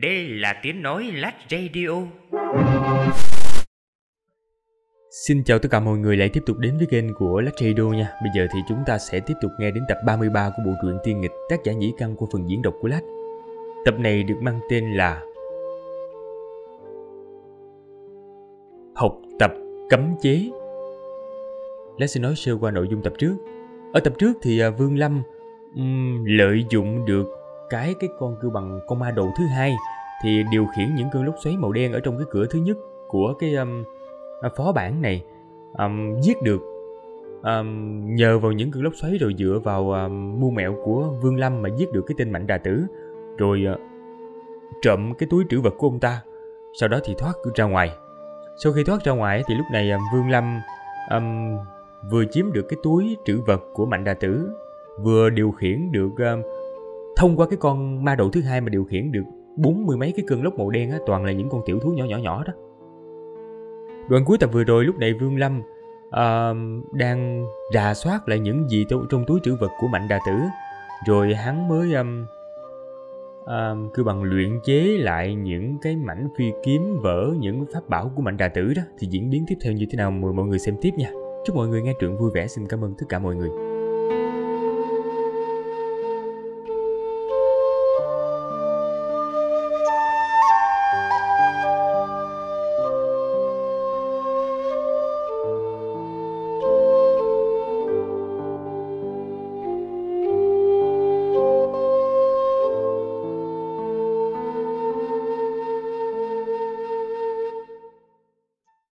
Đây là tiếng nói lát radio. Xin chào tất cả mọi người lại tiếp tục đến với kênh của Lách Radio nha. Bây giờ thì chúng ta sẽ tiếp tục nghe đến tập 33 của bộ truyện Tiên Nghịch tác giả Nhĩ Căn của phần diễn đọc của Lách. Tập này được mang tên là Học tập cấm chế Lách sẽ nói sơ qua nội dung tập trước. Ở tập trước thì à, Vương Lâm um, lợi dụng được cái cái con cưa bằng con ma đầu thứ hai thì điều khiển những cơn lốc xoáy màu đen ở trong cái cửa thứ nhất của cái um, à, phó bản này um, giết được um, nhờ vào những cơn lốc xoáy rồi dựa vào um, mưu mẹo của Vương Lâm mà giết được cái tên Mạnh Đà Tử rồi uh, trộm cái túi trữ vật của ông ta sau đó thì thoát ra ngoài sau khi thoát ra ngoài thì lúc này um, Vương Lâm um, vừa chiếm được cái túi trữ vật của Mạnh Đà Tử vừa điều khiển được um, thông qua cái con ma đầu thứ hai mà điều khiển được bốn mươi mấy cái cơn lốc màu đen á, toàn là những con tiểu thú nhỏ nhỏ nhỏ đó đoạn cuối tập vừa rồi lúc này vương lâm uh, đang rà soát lại những gì trong túi trữ vật của mạnh đà tử rồi hắn mới um, um, cứ bằng luyện chế lại những cái mảnh phi kiếm vỡ những pháp bảo của mạnh đà tử đó thì diễn biến tiếp theo như thế nào mời mọi người xem tiếp nha chúc mọi người nghe truyện vui vẻ xin cảm ơn tất cả mọi người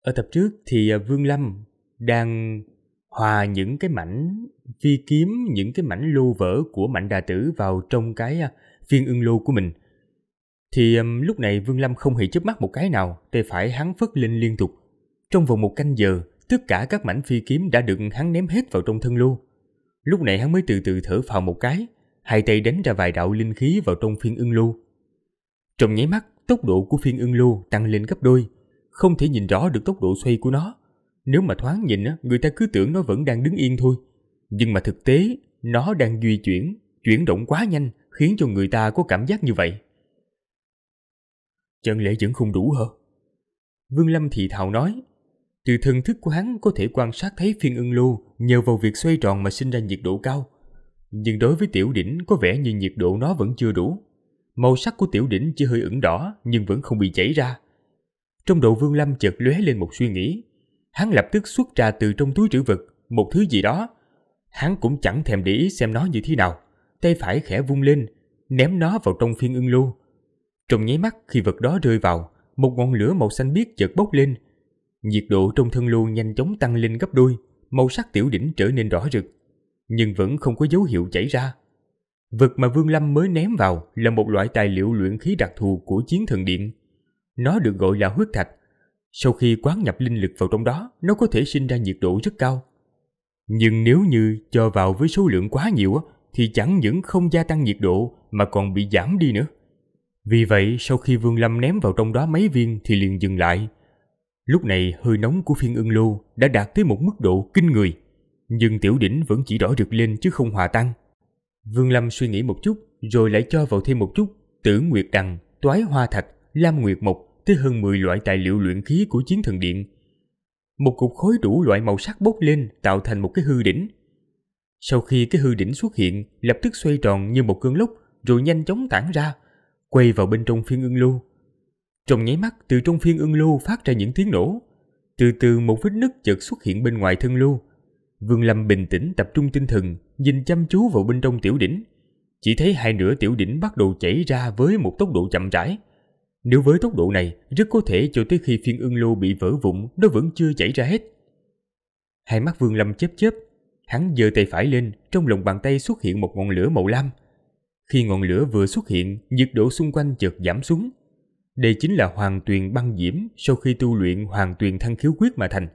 Ở tập trước thì à, Vương Lâm đang hòa những cái mảnh phi kiếm, những cái mảnh lô vỡ của mạnh đà tử vào trong cái à, phiên ưng lô của mình. Thì lúc này Vương Lâm không hề chớp mắt một cái nào, tay phải hắn phất lên liên tục. Trong vòng một canh giờ, tất cả các mảnh phi kiếm đã được hắn ném hết vào trong thân lô. Lúc này hắn mới từ từ thở phào một cái, hai tay đánh ra vài đạo linh khí vào trong phiên ưng lô. Trong nháy mắt, tốc độ của phiên ưng lô tăng lên gấp đôi, không thể nhìn rõ được tốc độ xoay của nó. Nếu mà thoáng nhìn, người ta cứ tưởng nó vẫn đang đứng yên thôi. Nhưng mà thực tế, nó đang di chuyển, chuyển động quá nhanh, khiến cho người ta có cảm giác như vậy. Chân lễ vẫn không đủ hả? Vương Lâm thì thào nói, từ thần thức của hắn có thể quan sát thấy phiên ưng lưu nhờ vào việc xoay tròn mà sinh ra nhiệt độ cao. Nhưng đối với tiểu đỉnh có vẻ như nhiệt độ nó vẫn chưa đủ. Màu sắc của tiểu đỉnh chỉ hơi ửng đỏ nhưng vẫn không bị chảy ra. Trong đầu Vương Lâm chợt lóe lên một suy nghĩ. Hắn lập tức xuất ra từ trong túi trữ vật một thứ gì đó. Hắn cũng chẳng thèm để ý xem nó như thế nào. Tay phải khẽ vung lên, ném nó vào trong phiên ưng lưu. Trong nháy mắt khi vật đó rơi vào, một ngọn lửa màu xanh biếc chợt bốc lên. Nhiệt độ trong thân lưu nhanh chóng tăng lên gấp đôi, màu sắc tiểu đỉnh trở nên rõ rực, nhưng vẫn không có dấu hiệu chảy ra. Vật mà Vương Lâm mới ném vào là một loại tài liệu luyện khí đặc thù của chiến thần điện, nó được gọi là huyết thạch. Sau khi quán nhập linh lực vào trong đó, nó có thể sinh ra nhiệt độ rất cao. Nhưng nếu như cho vào với số lượng quá nhiều thì chẳng những không gia tăng nhiệt độ mà còn bị giảm đi nữa. Vì vậy, sau khi Vương Lâm ném vào trong đó mấy viên thì liền dừng lại. Lúc này hơi nóng của phiên ưng lô đã đạt tới một mức độ kinh người, nhưng tiểu đỉnh vẫn chỉ đỏ rực lên chứ không hòa tan. Vương Lâm suy nghĩ một chút rồi lại cho vào thêm một chút tử nguyệt đằng, toái hoa thạch, lam nguyệt mộc tới hơn 10 loại tài liệu luyện khí của chiến thần điện. Một cục khối đủ loại màu sắc bốc lên tạo thành một cái hư đỉnh. Sau khi cái hư đỉnh xuất hiện, lập tức xoay tròn như một cơn lốc rồi nhanh chóng tản ra, quay vào bên trong phiên ưng lưu. Trong nháy mắt từ trong phiên ưng lưu phát ra những tiếng nổ. Từ từ một vết nứt chợt xuất hiện bên ngoài thân lưu. Vương Lâm bình tĩnh tập trung tinh thần, nhìn chăm chú vào bên trong tiểu đỉnh. Chỉ thấy hai nửa tiểu đỉnh bắt đầu chảy ra với một tốc độ chậm rãi. Nếu với tốc độ này, rất có thể cho tới khi phiên ưng lô bị vỡ vụn, nó vẫn chưa chảy ra hết. Hai mắt Vương Lâm chớp chớp, hắn giơ tay phải lên, trong lòng bàn tay xuất hiện một ngọn lửa màu lam. Khi ngọn lửa vừa xuất hiện, nhiệt độ xung quanh chợt giảm xuống. Đây chính là hoàng tuyền băng diễm sau khi tu luyện hoàng tuyền thăng khiếu quyết mà thành.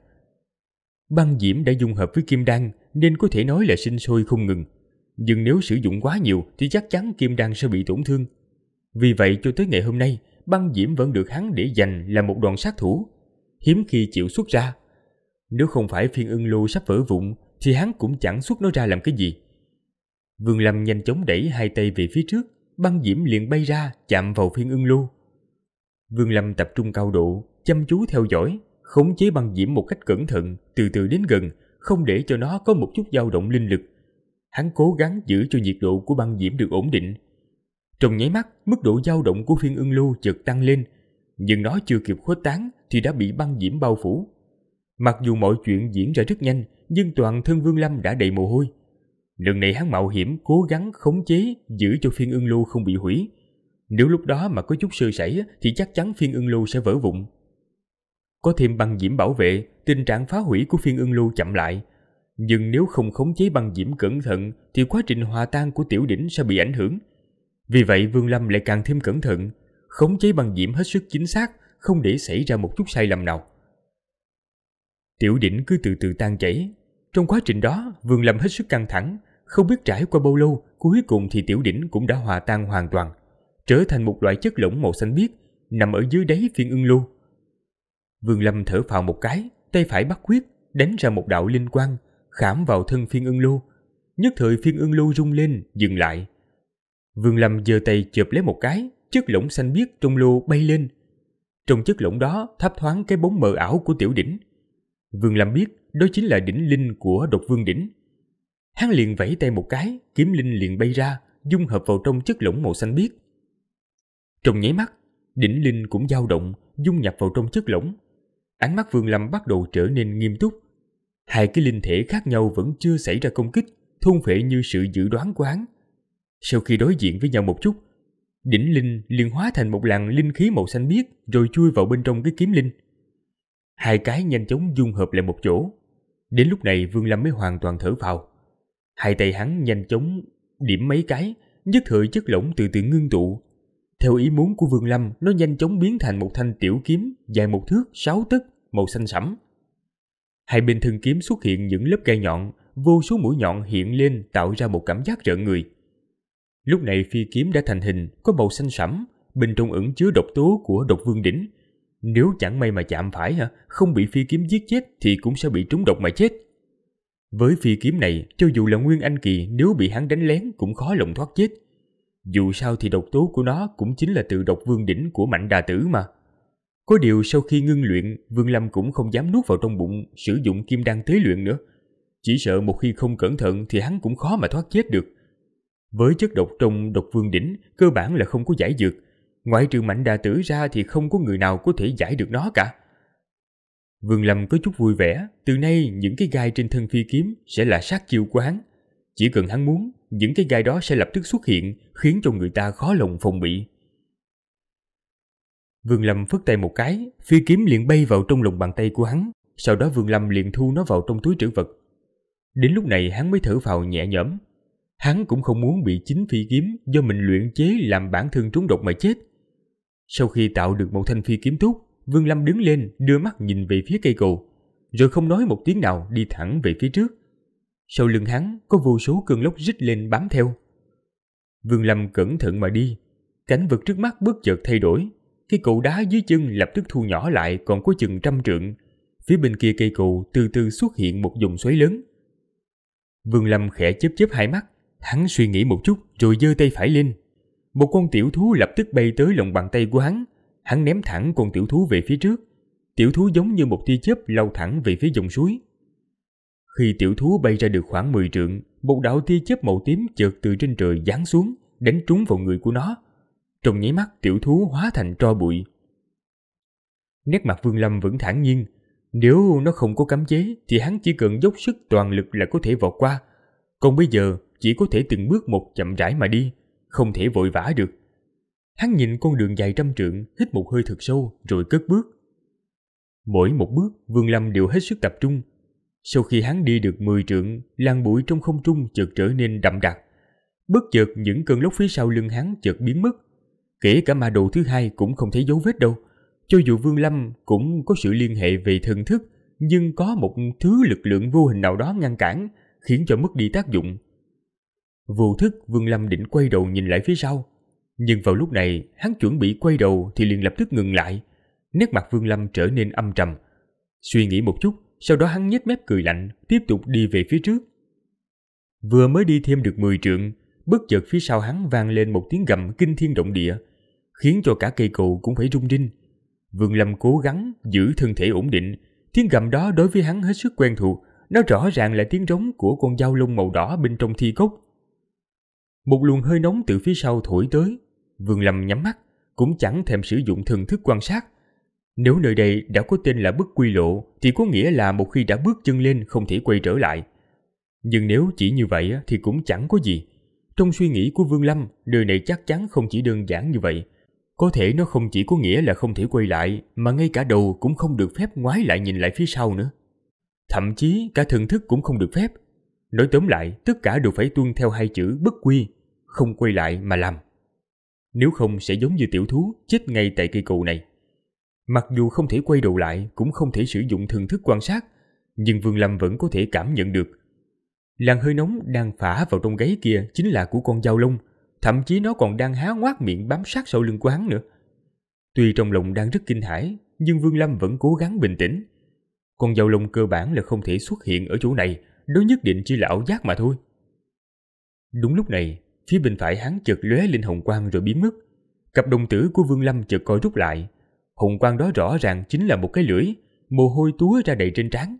Băng diễm đã dung hợp với kim đan nên có thể nói là sinh sôi không ngừng. Nhưng nếu sử dụng quá nhiều thì chắc chắn kim đan sẽ bị tổn thương. Vì vậy cho tới ngày hôm nay, băng diễm vẫn được hắn để dành là một đoàn sát thủ, hiếm khi chịu xuất ra. Nếu không phải phiên ưng lô sắp vỡ vụn thì hắn cũng chẳng xuất nó ra làm cái gì. Vương Lâm nhanh chóng đẩy hai tay về phía trước, băng diễm liền bay ra chạm vào phiên ưng lô. Vương Lâm tập trung cao độ, chăm chú theo dõi, khống chế băng diễm một cách cẩn thận, từ từ đến gần, không để cho nó có một chút dao động linh lực. Hắn cố gắng giữ cho nhiệt độ của băng diễm được ổn định, trong nháy mắt, mức độ dao động của phiên ưng lưu chợt tăng lên, nhưng nó chưa kịp khuếch tán thì đã bị băng diễm bao phủ. Mặc dù mọi chuyện diễn ra rất nhanh, nhưng toàn thân Vương Lâm đã đầy mồ hôi. Lần này hắn mạo hiểm cố gắng khống chế giữ cho phiên ưng lưu không bị hủy. Nếu lúc đó mà có chút sơ sẩy thì chắc chắn phiên ưng lưu sẽ vỡ vụn. Có thêm băng diễm bảo vệ, tình trạng phá hủy của phiên ưng lưu chậm lại. Nhưng nếu không khống chế băng diễm cẩn thận thì quá trình hòa tan của tiểu đỉnh sẽ bị ảnh hưởng – vì vậy Vương Lâm lại càng thêm cẩn thận, khống chế băng diễm hết sức chính xác, không để xảy ra một chút sai lầm nào. Tiểu đỉnh cứ từ từ tan chảy. Trong quá trình đó, Vương Lâm hết sức căng thẳng, không biết trải qua bao lâu, cuối cùng thì tiểu đỉnh cũng đã hòa tan hoàn toàn, trở thành một loại chất lỏng màu xanh biếc, nằm ở dưới đáy phiên ưng lưu. Vương Lâm thở phào một cái, tay phải bắt quyết, đánh ra một đạo linh quang, khảm vào thân phiên ưng lưu. Nhất thời phiên ưng lưu rung lên, dừng lại, Vương Lâm giơ tay chụp lấy một cái, chiếc lũng xanh biếc trung lô bay lên. Trong chiếc lũng đó thấp thoáng cái bóng mờ ảo của tiểu đỉnh. Vương Lâm biết đó chính là đỉnh linh của độc vương đỉnh. Hắn liền vẫy tay một cái, kiếm linh liền bay ra, dung hợp vào trong chiếc lũng màu xanh biếc. Trong nháy mắt, đỉnh linh cũng dao động, dung nhập vào trong chiếc lũng. Ánh mắt Vương Lâm bắt đầu trở nên nghiêm túc. Hai cái linh thể khác nhau vẫn chưa xảy ra công kích, thôn phệ như sự dự đoán của hắn. Sau khi đối diện với nhau một chút, đỉnh linh liền hóa thành một làn linh khí màu xanh biếc rồi chui vào bên trong cái kiếm linh. Hai cái nhanh chóng dung hợp lại một chỗ. Đến lúc này Vương Lâm mới hoàn toàn thở vào. Hai tay hắn nhanh chóng điểm mấy cái, nhất thời chất lỏng từ từ ngưng tụ. Theo ý muốn của Vương Lâm, nó nhanh chóng biến thành một thanh tiểu kiếm dài một thước sáu tấc màu xanh sẫm. Hai bên thân kiếm xuất hiện những lớp gai nhọn, vô số mũi nhọn hiện lên tạo ra một cảm giác rợn người. Lúc này phi kiếm đã thành hình, có màu xanh sẫm, bên trong ẩn chứa độc tố của độc vương đỉnh. Nếu chẳng may mà chạm phải hả, không bị phi kiếm giết chết thì cũng sẽ bị trúng độc mà chết. Với phi kiếm này, cho dù là Nguyên Anh Kỳ nếu bị hắn đánh lén cũng khó lộng thoát chết. Dù sao thì độc tố của nó cũng chính là từ độc vương đỉnh của mạnh đà tử mà. Có điều sau khi ngưng luyện, Vương Lâm cũng không dám nuốt vào trong bụng sử dụng kim đan tế luyện nữa. Chỉ sợ một khi không cẩn thận thì hắn cũng khó mà thoát chết được. Với chất độc trong độc vương đỉnh, cơ bản là không có giải dược. Ngoại trừ mạnh đà tử ra thì không có người nào có thể giải được nó cả. Vương Lâm có chút vui vẻ, từ nay những cái gai trên thân phi kiếm sẽ là sát chiêu của hắn. Chỉ cần hắn muốn, những cái gai đó sẽ lập tức xuất hiện, khiến cho người ta khó lòng phòng bị. Vương Lâm phất tay một cái, phi kiếm liền bay vào trong lòng bàn tay của hắn, sau đó Vương Lâm liền thu nó vào trong túi trữ vật. Đến lúc này hắn mới thở vào nhẹ nhõm, Hắn cũng không muốn bị chính phi kiếm do mình luyện chế làm bản thân trúng độc mà chết. Sau khi tạo được một thanh phi kiếm tốt, Vương Lâm đứng lên đưa mắt nhìn về phía cây cầu, rồi không nói một tiếng nào đi thẳng về phía trước. Sau lưng hắn có vô số cơn lốc rít lên bám theo. Vương Lâm cẩn thận mà đi, cảnh vật trước mắt bất chợt thay đổi, cây cầu đá dưới chân lập tức thu nhỏ lại còn có chừng trăm trượng. Phía bên kia cây cầu từ từ xuất hiện một dòng xoáy lớn. Vương Lâm khẽ chớp chớp hai mắt, Hắn suy nghĩ một chút rồi giơ tay phải lên. Một con tiểu thú lập tức bay tới lòng bàn tay của hắn. Hắn ném thẳng con tiểu thú về phía trước. Tiểu thú giống như một tia chớp lao thẳng về phía dòng suối. Khi tiểu thú bay ra được khoảng 10 trượng, một đạo tia chớp màu tím chợt từ trên trời giáng xuống, đánh trúng vào người của nó. Trong nháy mắt tiểu thú hóa thành tro bụi. Nét mặt Vương Lâm vẫn thản nhiên, nếu nó không có cấm chế thì hắn chỉ cần dốc sức toàn lực là có thể vọt qua. Còn bây giờ, chỉ có thể từng bước một chậm rãi mà đi, không thể vội vã được. Hắn nhìn con đường dài trăm trượng, hít một hơi thật sâu rồi cất bước. Mỗi một bước, Vương Lâm đều hết sức tập trung. Sau khi hắn đi được 10 trượng, làn bụi trong không trung chợt trở nên đậm đặc. Bất chợt những cơn lốc phía sau lưng hắn chợt biến mất. Kể cả ma đồ thứ hai cũng không thấy dấu vết đâu. Cho dù Vương Lâm cũng có sự liên hệ về thần thức, nhưng có một thứ lực lượng vô hình nào đó ngăn cản, khiến cho mất đi tác dụng. Vô thức Vương Lâm định quay đầu nhìn lại phía sau. Nhưng vào lúc này, hắn chuẩn bị quay đầu thì liền lập tức ngừng lại. Nét mặt Vương Lâm trở nên âm trầm. Suy nghĩ một chút, sau đó hắn nhếch mép cười lạnh, tiếp tục đi về phía trước. Vừa mới đi thêm được 10 trượng, bất chợt phía sau hắn vang lên một tiếng gầm kinh thiên động địa, khiến cho cả cây cầu cũng phải rung rinh. Vương Lâm cố gắng giữ thân thể ổn định, tiếng gầm đó đối với hắn hết sức quen thuộc, nó rõ ràng là tiếng rống của con dao lông màu đỏ bên trong thi cốc. Một luồng hơi nóng từ phía sau thổi tới. Vương Lâm nhắm mắt, cũng chẳng thèm sử dụng thần thức quan sát. Nếu nơi đây đã có tên là bức quy lộ thì có nghĩa là một khi đã bước chân lên không thể quay trở lại. Nhưng nếu chỉ như vậy thì cũng chẳng có gì. Trong suy nghĩ của Vương Lâm, nơi này chắc chắn không chỉ đơn giản như vậy. Có thể nó không chỉ có nghĩa là không thể quay lại, mà ngay cả đầu cũng không được phép ngoái lại nhìn lại phía sau nữa. Thậm chí cả thần thức cũng không được phép, Nói tóm lại, tất cả đều phải tuân theo hai chữ bất quy, không quay lại mà làm. Nếu không sẽ giống như tiểu thú chết ngay tại cây cầu này. Mặc dù không thể quay đầu lại cũng không thể sử dụng thần thức quan sát, nhưng Vương Lâm vẫn có thể cảm nhận được. Làn hơi nóng đang phả vào trong gáy kia chính là của con dao lông, thậm chí nó còn đang há ngoác miệng bám sát sau lưng quán nữa. Tuy trong lòng đang rất kinh hãi, nhưng Vương Lâm vẫn cố gắng bình tĩnh. Con dao lông cơ bản là không thể xuất hiện ở chỗ này, nó nhất định chỉ là ảo giác mà thôi. Đúng lúc này, phía bên phải hắn chợt lóe lên hồng quang rồi biến mất. Cặp đồng tử của Vương Lâm chợt coi rút lại. Hồng quang đó rõ ràng chính là một cái lưỡi, mồ hôi túa ra đầy trên trán.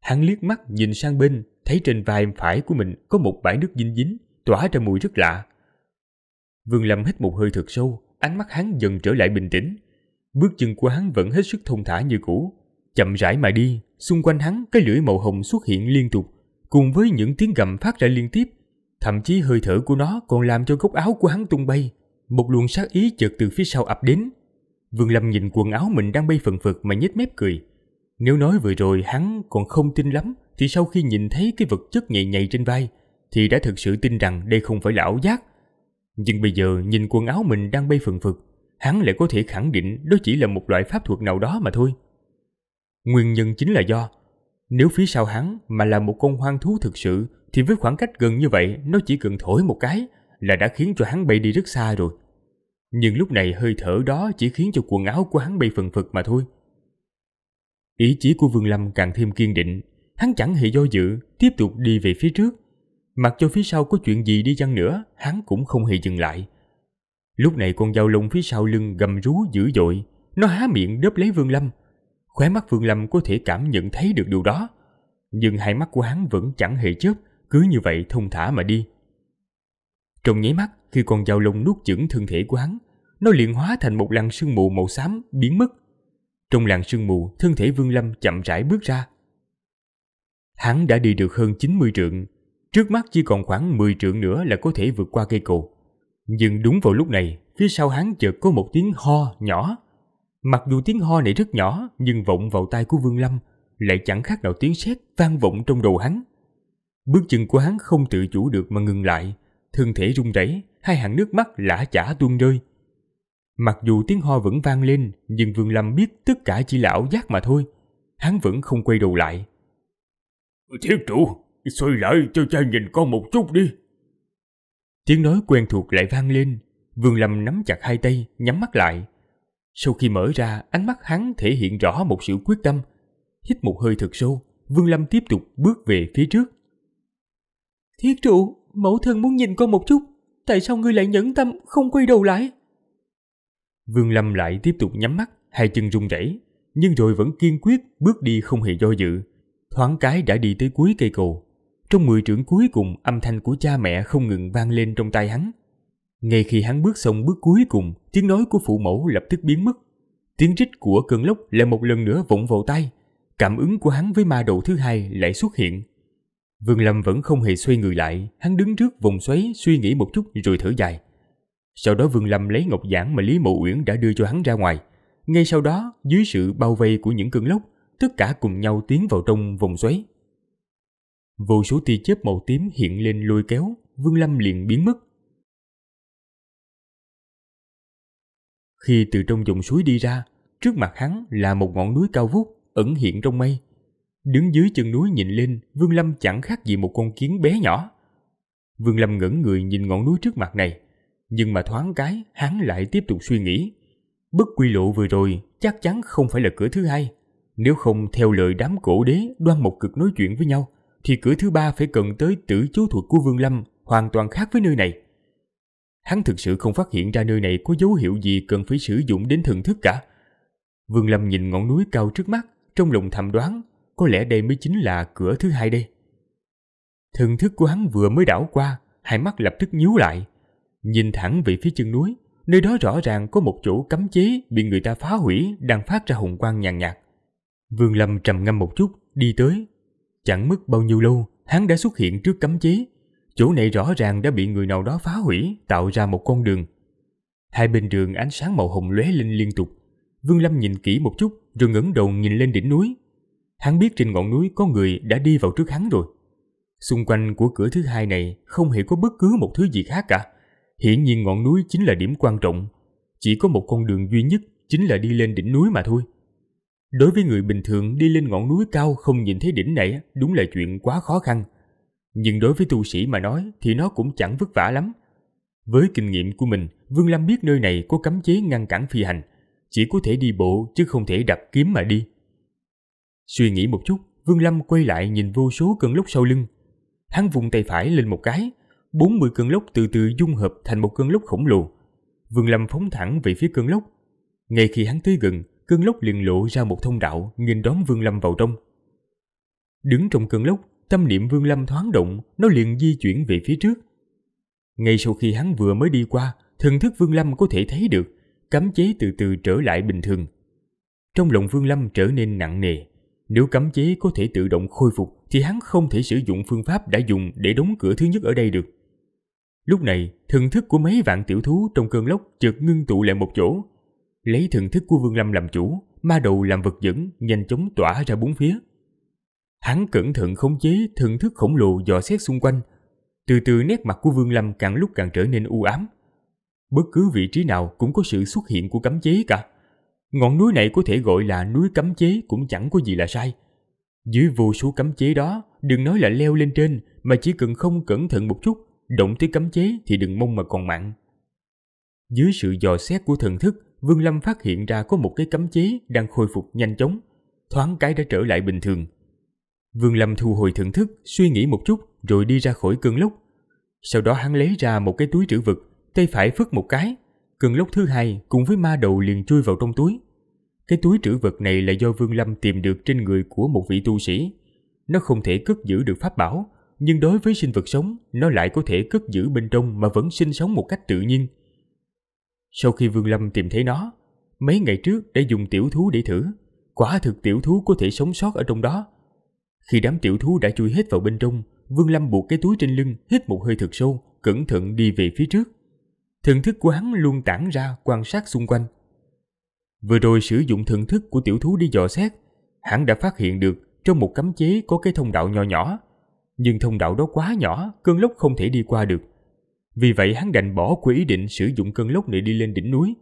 Hắn liếc mắt nhìn sang bên, thấy trên vai phải của mình có một bãi nước dính dính, tỏa ra mùi rất lạ. Vương Lâm hít một hơi thật sâu, ánh mắt hắn dần trở lại bình tĩnh. Bước chân của hắn vẫn hết sức thong thả như cũ, chậm rãi mà đi, Xung quanh hắn cái lưỡi màu hồng xuất hiện liên tục, cùng với những tiếng gầm phát ra liên tiếp. Thậm chí hơi thở của nó còn làm cho góc áo của hắn tung bay. Một luồng sát ý chợt từ phía sau ập đến. Vương Lâm nhìn quần áo mình đang bay phần phật mà nhếch mép cười. Nếu nói vừa rồi hắn còn không tin lắm, thì sau khi nhìn thấy cái vật chất nhầy nhầy trên vai, thì đã thực sự tin rằng đây không phải là ảo giác. Nhưng bây giờ nhìn quần áo mình đang bay phần phật, hắn lại có thể khẳng định đó chỉ là một loại pháp thuật nào đó mà thôi. Nguyên nhân chính là do nếu phía sau hắn mà là một con hoang thú thực sự thì với khoảng cách gần như vậy nó chỉ cần thổi một cái là đã khiến cho hắn bay đi rất xa rồi. Nhưng lúc này hơi thở đó chỉ khiến cho quần áo của hắn bay phần phật mà thôi. Ý chí của Vương Lâm càng thêm kiên định, hắn chẳng hề do dự, tiếp tục đi về phía trước. Mặc cho phía sau có chuyện gì đi chăng nữa, hắn cũng không hề dừng lại. Lúc này con dao lông phía sau lưng gầm rú dữ dội, nó há miệng đớp lấy Vương Lâm, Khóe mắt Vương Lâm có thể cảm nhận thấy được điều đó. Nhưng hai mắt của hắn vẫn chẳng hề chớp, cứ như vậy thông thả mà đi. Trong nháy mắt, khi con dao lông nuốt chửng thân thể của hắn, nó liền hóa thành một làn sương mù màu xám biến mất. Trong làn sương mù, thân thể Vương Lâm chậm rãi bước ra. Hắn đã đi được hơn 90 trượng, trước mắt chỉ còn khoảng 10 trượng nữa là có thể vượt qua cây cầu. Nhưng đúng vào lúc này, phía sau hắn chợt có một tiếng ho nhỏ Mặc dù tiếng ho này rất nhỏ nhưng vọng vào tai của Vương Lâm lại chẳng khác nào tiếng sét vang vọng trong đầu hắn. Bước chân của hắn không tự chủ được mà ngừng lại, thân thể run rẩy, hai hàng nước mắt lã chả tuôn rơi. Mặc dù tiếng ho vẫn vang lên, nhưng Vương Lâm biết tất cả chỉ là ảo giác mà thôi. Hắn vẫn không quay đầu lại. Thiếu chủ, xoay lại cho cha nhìn con một chút đi. Tiếng nói quen thuộc lại vang lên. Vương Lâm nắm chặt hai tay, nhắm mắt lại, sau khi mở ra, ánh mắt hắn thể hiện rõ một sự quyết tâm. Hít một hơi thật sâu, Vương Lâm tiếp tục bước về phía trước. Thiết trụ, mẫu thân muốn nhìn con một chút, tại sao ngươi lại nhẫn tâm không quay đầu lại? Vương Lâm lại tiếp tục nhắm mắt, hai chân run rẩy, nhưng rồi vẫn kiên quyết bước đi không hề do dự. Thoáng cái đã đi tới cuối cây cầu. Trong mười trưởng cuối cùng, âm thanh của cha mẹ không ngừng vang lên trong tai hắn. Ngay khi hắn bước xong bước cuối cùng, tiếng nói của phụ mẫu lập tức biến mất. Tiếng rít của cơn lốc lại một lần nữa vọng vào tay. Cảm ứng của hắn với ma đầu thứ hai lại xuất hiện. Vương Lâm vẫn không hề xoay người lại, hắn đứng trước vòng xoáy suy nghĩ một chút rồi thở dài. Sau đó Vương Lâm lấy ngọc giản mà Lý Mộ Uyển đã đưa cho hắn ra ngoài. Ngay sau đó, dưới sự bao vây của những cơn lốc, tất cả cùng nhau tiến vào trong vòng xoáy. Vô số tia chớp màu tím hiện lên lôi kéo, Vương Lâm liền biến mất. Khi từ trong dòng suối đi ra, trước mặt hắn là một ngọn núi cao vút, ẩn hiện trong mây. Đứng dưới chân núi nhìn lên, Vương Lâm chẳng khác gì một con kiến bé nhỏ. Vương Lâm ngẩng người nhìn ngọn núi trước mặt này, nhưng mà thoáng cái hắn lại tiếp tục suy nghĩ. bức quy lộ vừa rồi chắc chắn không phải là cửa thứ hai. Nếu không theo lời đám cổ đế đoan một cực nói chuyện với nhau, thì cửa thứ ba phải cần tới tử chú thuật của Vương Lâm hoàn toàn khác với nơi này. Hắn thực sự không phát hiện ra nơi này có dấu hiệu gì cần phải sử dụng đến thần thức cả. Vương Lâm nhìn ngọn núi cao trước mắt, trong lòng thầm đoán, có lẽ đây mới chính là cửa thứ hai đây. Thần thức của hắn vừa mới đảo qua, hai mắt lập tức nhíu lại. Nhìn thẳng về phía chân núi, nơi đó rõ ràng có một chỗ cấm chế bị người ta phá hủy đang phát ra hùng quang nhàn nhạt. Vương Lâm trầm ngâm một chút, đi tới. Chẳng mất bao nhiêu lâu, hắn đã xuất hiện trước cấm chế, Chỗ này rõ ràng đã bị người nào đó phá hủy, tạo ra một con đường. Hai bên đường ánh sáng màu hồng lóe lên liên tục. Vương Lâm nhìn kỹ một chút rồi ngẩng đầu nhìn lên đỉnh núi. Hắn biết trên ngọn núi có người đã đi vào trước hắn rồi. Xung quanh của cửa thứ hai này không hề có bất cứ một thứ gì khác cả. Hiển nhiên ngọn núi chính là điểm quan trọng. Chỉ có một con đường duy nhất chính là đi lên đỉnh núi mà thôi. Đối với người bình thường đi lên ngọn núi cao không nhìn thấy đỉnh này đúng là chuyện quá khó khăn. Nhưng đối với tu sĩ mà nói thì nó cũng chẳng vất vả lắm. Với kinh nghiệm của mình, Vương Lâm biết nơi này có cấm chế ngăn cản phi hành, chỉ có thể đi bộ chứ không thể đập kiếm mà đi. Suy nghĩ một chút, Vương Lâm quay lại nhìn vô số cơn lốc sau lưng. Hắn vùng tay phải lên một cái, 40 cơn lốc từ từ dung hợp thành một cơn lốc khổng lồ. Vương Lâm phóng thẳng về phía cơn lốc. Ngay khi hắn tới gần, cơn lốc liền lộ ra một thông đạo nghênh đón Vương Lâm vào trong. Đứng trong cơn lốc, tâm niệm Vương Lâm thoáng động, nó liền di chuyển về phía trước. Ngay sau khi hắn vừa mới đi qua, thần thức Vương Lâm có thể thấy được, cấm chế từ từ trở lại bình thường. Trong lòng Vương Lâm trở nên nặng nề, nếu cấm chế có thể tự động khôi phục thì hắn không thể sử dụng phương pháp đã dùng để đóng cửa thứ nhất ở đây được. Lúc này, thần thức của mấy vạn tiểu thú trong cơn lốc chợt ngưng tụ lại một chỗ. Lấy thần thức của Vương Lâm làm chủ, ma đầu làm vật dẫn, nhanh chóng tỏa ra bốn phía. Hắn cẩn thận khống chế thần thức khổng lồ dò xét xung quanh. Từ từ nét mặt của Vương Lâm càng lúc càng trở nên u ám. Bất cứ vị trí nào cũng có sự xuất hiện của cấm chế cả. Ngọn núi này có thể gọi là núi cấm chế cũng chẳng có gì là sai. Dưới vô số cấm chế đó, đừng nói là leo lên trên, mà chỉ cần không cẩn thận một chút, động tới cấm chế thì đừng mong mà còn mạng. Dưới sự dò xét của thần thức, Vương Lâm phát hiện ra có một cái cấm chế đang khôi phục nhanh chóng, thoáng cái đã trở lại bình thường. Vương Lâm thu hồi thưởng thức, suy nghĩ một chút rồi đi ra khỏi cơn lốc. Sau đó hắn lấy ra một cái túi trữ vật, tay phải phất một cái. Cơn lốc thứ hai cùng với ma đầu liền chui vào trong túi. Cái túi trữ vật này là do Vương Lâm tìm được trên người của một vị tu sĩ. Nó không thể cất giữ được pháp bảo, nhưng đối với sinh vật sống, nó lại có thể cất giữ bên trong mà vẫn sinh sống một cách tự nhiên. Sau khi Vương Lâm tìm thấy nó, mấy ngày trước đã dùng tiểu thú để thử. Quả thực tiểu thú có thể sống sót ở trong đó, khi đám tiểu thú đã chui hết vào bên trong, Vương Lâm buộc cái túi trên lưng, hít một hơi thật sâu, cẩn thận đi về phía trước. Thần thức của hắn luôn tản ra quan sát xung quanh. Vừa rồi sử dụng thần thức của tiểu thú đi dò xét, hắn đã phát hiện được trong một cấm chế có cái thông đạo nhỏ nhỏ. Nhưng thông đạo đó quá nhỏ, cơn lốc không thể đi qua được. Vì vậy hắn đành bỏ qua ý định sử dụng cơn lốc để đi lên đỉnh núi.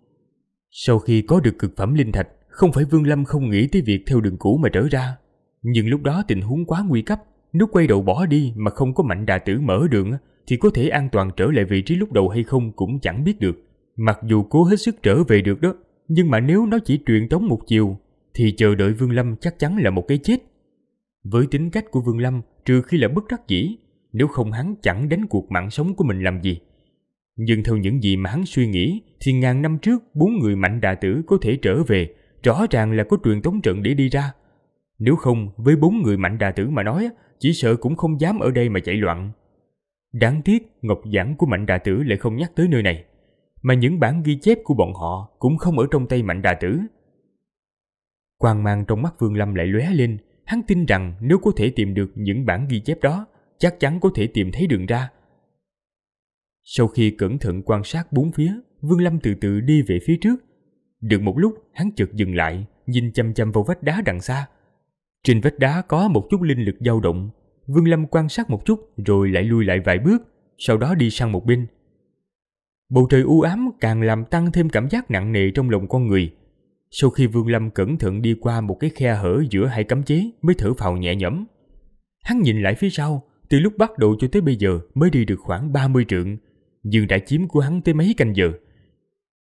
Sau khi có được cực phẩm linh thạch, không phải Vương Lâm không nghĩ tới việc theo đường cũ mà trở ra, nhưng lúc đó tình huống quá nguy cấp, nếu quay đầu bỏ đi mà không có mạnh đà tử mở đường thì có thể an toàn trở lại vị trí lúc đầu hay không cũng chẳng biết được. Mặc dù cố hết sức trở về được đó, nhưng mà nếu nó chỉ truyền tống một chiều thì chờ đợi Vương Lâm chắc chắn là một cái chết. Với tính cách của Vương Lâm, trừ khi là bất đắc dĩ, nếu không hắn chẳng đánh cuộc mạng sống của mình làm gì. Nhưng theo những gì mà hắn suy nghĩ thì ngàn năm trước bốn người mạnh đà tử có thể trở về, rõ ràng là có truyền tống trận để đi ra, nếu không, với bốn người mạnh đà tử mà nói, chỉ sợ cũng không dám ở đây mà chạy loạn. Đáng tiếc, ngọc giảng của mạnh đà tử lại không nhắc tới nơi này. Mà những bản ghi chép của bọn họ cũng không ở trong tay mạnh đà tử. Quang mang trong mắt Vương Lâm lại lóe lên, hắn tin rằng nếu có thể tìm được những bản ghi chép đó, chắc chắn có thể tìm thấy đường ra. Sau khi cẩn thận quan sát bốn phía, Vương Lâm từ từ đi về phía trước. Được một lúc, hắn chợt dừng lại, nhìn chăm chăm vào vách đá đằng xa. Trên vách đá có một chút linh lực dao động, Vương Lâm quan sát một chút rồi lại lui lại vài bước, sau đó đi sang một bên. Bầu trời u ám càng làm tăng thêm cảm giác nặng nề trong lòng con người. Sau khi Vương Lâm cẩn thận đi qua một cái khe hở giữa hai cấm chế mới thở phào nhẹ nhõm. Hắn nhìn lại phía sau, từ lúc bắt đầu cho tới bây giờ mới đi được khoảng 30 trượng, nhưng đã chiếm của hắn tới mấy canh giờ.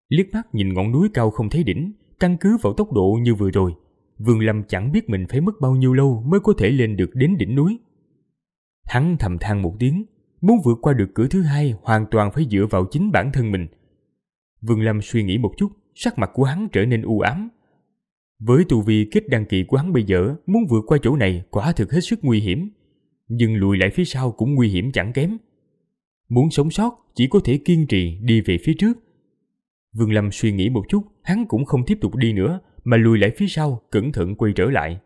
Liếc mắt nhìn ngọn núi cao không thấy đỉnh, căn cứ vào tốc độ như vừa rồi, Vương Lâm chẳng biết mình phải mất bao nhiêu lâu mới có thể lên được đến đỉnh núi. Hắn thầm than một tiếng, muốn vượt qua được cửa thứ hai hoàn toàn phải dựa vào chính bản thân mình. Vương Lâm suy nghĩ một chút, sắc mặt của hắn trở nên u ám. Với tu vi kết đăng kỳ của hắn bây giờ, muốn vượt qua chỗ này quả thực hết sức nguy hiểm. Nhưng lùi lại phía sau cũng nguy hiểm chẳng kém. Muốn sống sót, chỉ có thể kiên trì đi về phía trước. Vương Lâm suy nghĩ một chút, hắn cũng không tiếp tục đi nữa, mà lùi lại phía sau, cẩn thận quay trở lại.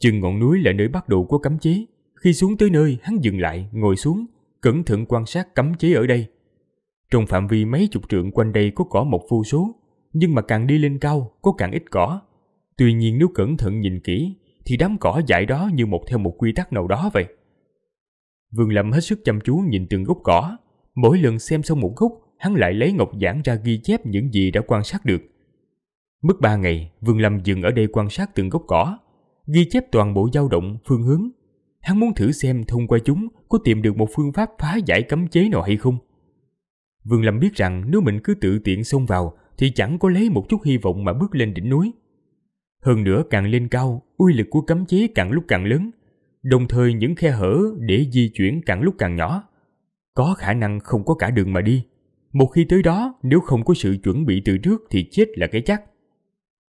Chừng ngọn núi là nơi bắt đầu của cấm chế. Khi xuống tới nơi, hắn dừng lại, ngồi xuống, cẩn thận quan sát cấm chế ở đây. Trong phạm vi mấy chục trượng quanh đây có cỏ một vô số, nhưng mà càng đi lên cao có càng ít cỏ. Tuy nhiên nếu cẩn thận nhìn kỹ, thì đám cỏ dại đó như một theo một quy tắc nào đó vậy. Vương Lâm hết sức chăm chú nhìn từng gốc cỏ, mỗi lần xem xong một gốc, hắn lại lấy ngọc giản ra ghi chép những gì đã quan sát được, Mất ba ngày, Vương Lâm dừng ở đây quan sát từng gốc cỏ, ghi chép toàn bộ dao động, phương hướng. Hắn muốn thử xem thông qua chúng có tìm được một phương pháp phá giải cấm chế nào hay không. Vương Lâm biết rằng nếu mình cứ tự tiện xông vào thì chẳng có lấy một chút hy vọng mà bước lên đỉnh núi. Hơn nữa càng lên cao, uy lực của cấm chế càng lúc càng lớn, đồng thời những khe hở để di chuyển càng lúc càng nhỏ. Có khả năng không có cả đường mà đi. Một khi tới đó, nếu không có sự chuẩn bị từ trước thì chết là cái chắc.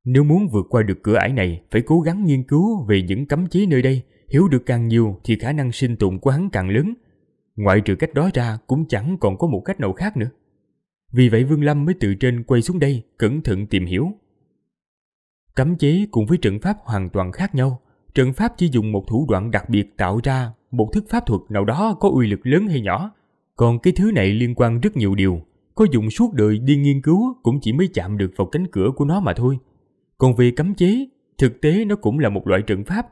Nếu muốn vượt qua được cửa ải này, phải cố gắng nghiên cứu về những cấm chế nơi đây, hiểu được càng nhiều thì khả năng sinh tồn của hắn càng lớn. Ngoại trừ cách đó ra cũng chẳng còn có một cách nào khác nữa. Vì vậy Vương Lâm mới từ trên quay xuống đây, cẩn thận tìm hiểu. Cấm chế cùng với trận pháp hoàn toàn khác nhau. Trận pháp chỉ dùng một thủ đoạn đặc biệt tạo ra một thức pháp thuật nào đó có uy lực lớn hay nhỏ. Còn cái thứ này liên quan rất nhiều điều, có dùng suốt đời đi nghiên cứu cũng chỉ mới chạm được vào cánh cửa của nó mà thôi, còn về cấm chế, thực tế nó cũng là một loại trận pháp,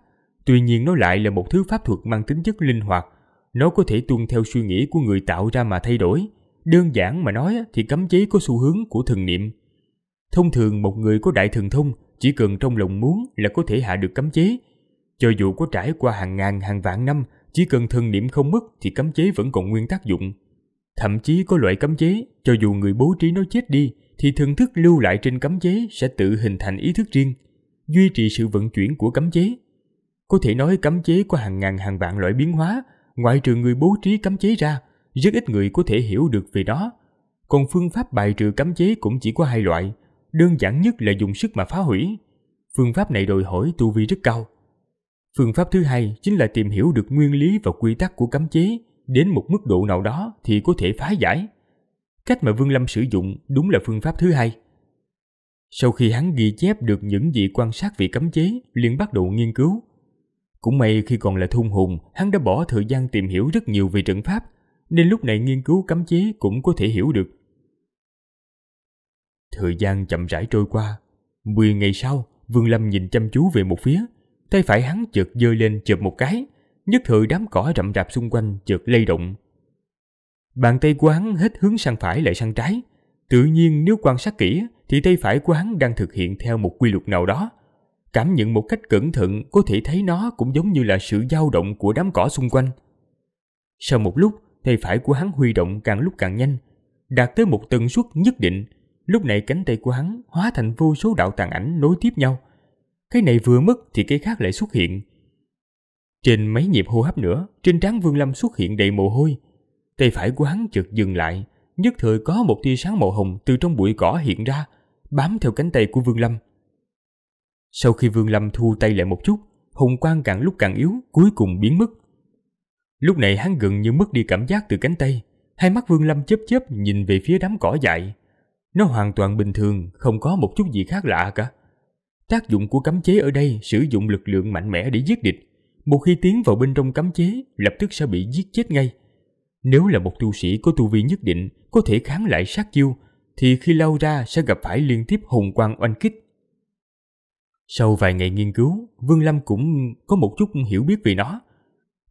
tuy nhiên nó lại là một thứ pháp thuật mang tính chất linh hoạt. Nó có thể tuân theo suy nghĩ của người tạo ra mà thay đổi. Đơn giản mà nói thì cấm chế có xu hướng của thần niệm. Thông thường một người có đại thần thông chỉ cần trong lòng muốn là có thể hạ được cấm chế. Cho dù có trải qua hàng ngàn hàng vạn năm, chỉ cần thần niệm không mất thì cấm chế vẫn còn nguyên tác dụng. Thậm chí có loại cấm chế, cho dù người bố trí nó chết đi, thì thần thức lưu lại trên cấm chế sẽ tự hình thành ý thức riêng, duy trì sự vận chuyển của cấm chế. Có thể nói cấm chế có hàng ngàn hàng vạn loại biến hóa, ngoại trừ người bố trí cấm chế ra, rất ít người có thể hiểu được về đó. Còn phương pháp bài trừ cấm chế cũng chỉ có hai loại, đơn giản nhất là dùng sức mà phá hủy. Phương pháp này đòi hỏi tu vi rất cao. Phương pháp thứ hai chính là tìm hiểu được nguyên lý và quy tắc của cấm chế, đến một mức độ nào đó thì có thể phá giải. Cách mà Vương Lâm sử dụng đúng là phương pháp thứ hai. Sau khi hắn ghi chép được những gì quan sát vị cấm chế, liền bắt đầu nghiên cứu. Cũng may khi còn là thôn hùng, hắn đã bỏ thời gian tìm hiểu rất nhiều về trận pháp, nên lúc này nghiên cứu cấm chế cũng có thể hiểu được. Thời gian chậm rãi trôi qua. Mười ngày sau, Vương Lâm nhìn chăm chú về một phía, tay phải hắn chợt giơ lên chụp một cái, nhất thời đám cỏ rậm rạp xung quanh chợt lay động, Bàn tay của hắn hết hướng sang phải lại sang trái. Tự nhiên nếu quan sát kỹ thì tay phải của hắn đang thực hiện theo một quy luật nào đó. Cảm nhận một cách cẩn thận có thể thấy nó cũng giống như là sự dao động của đám cỏ xung quanh. Sau một lúc, tay phải của hắn huy động càng lúc càng nhanh, đạt tới một tần suất nhất định. Lúc này cánh tay của hắn hóa thành vô số đạo tàn ảnh nối tiếp nhau. Cái này vừa mất thì cái khác lại xuất hiện. Trên mấy nhịp hô hấp nữa, trên trán Vương Lâm xuất hiện đầy mồ hôi, tay phải của hắn chợt dừng lại, nhất thời có một tia sáng màu hồng từ trong bụi cỏ hiện ra, bám theo cánh tay của Vương Lâm. Sau khi Vương Lâm thu tay lại một chút, hồng quang càng lúc càng yếu, cuối cùng biến mất. Lúc này hắn gần như mất đi cảm giác từ cánh tay, hai mắt Vương Lâm chớp chớp nhìn về phía đám cỏ dại. Nó hoàn toàn bình thường, không có một chút gì khác lạ cả. Tác dụng của cấm chế ở đây sử dụng lực lượng mạnh mẽ để giết địch. Một khi tiến vào bên trong cấm chế, lập tức sẽ bị giết chết ngay. Nếu là một tu sĩ có tu vi nhất định có thể kháng lại sát chiêu, thì khi lao ra sẽ gặp phải liên tiếp hùng quang oanh kích. Sau vài ngày nghiên cứu, Vương Lâm cũng có một chút hiểu biết về nó.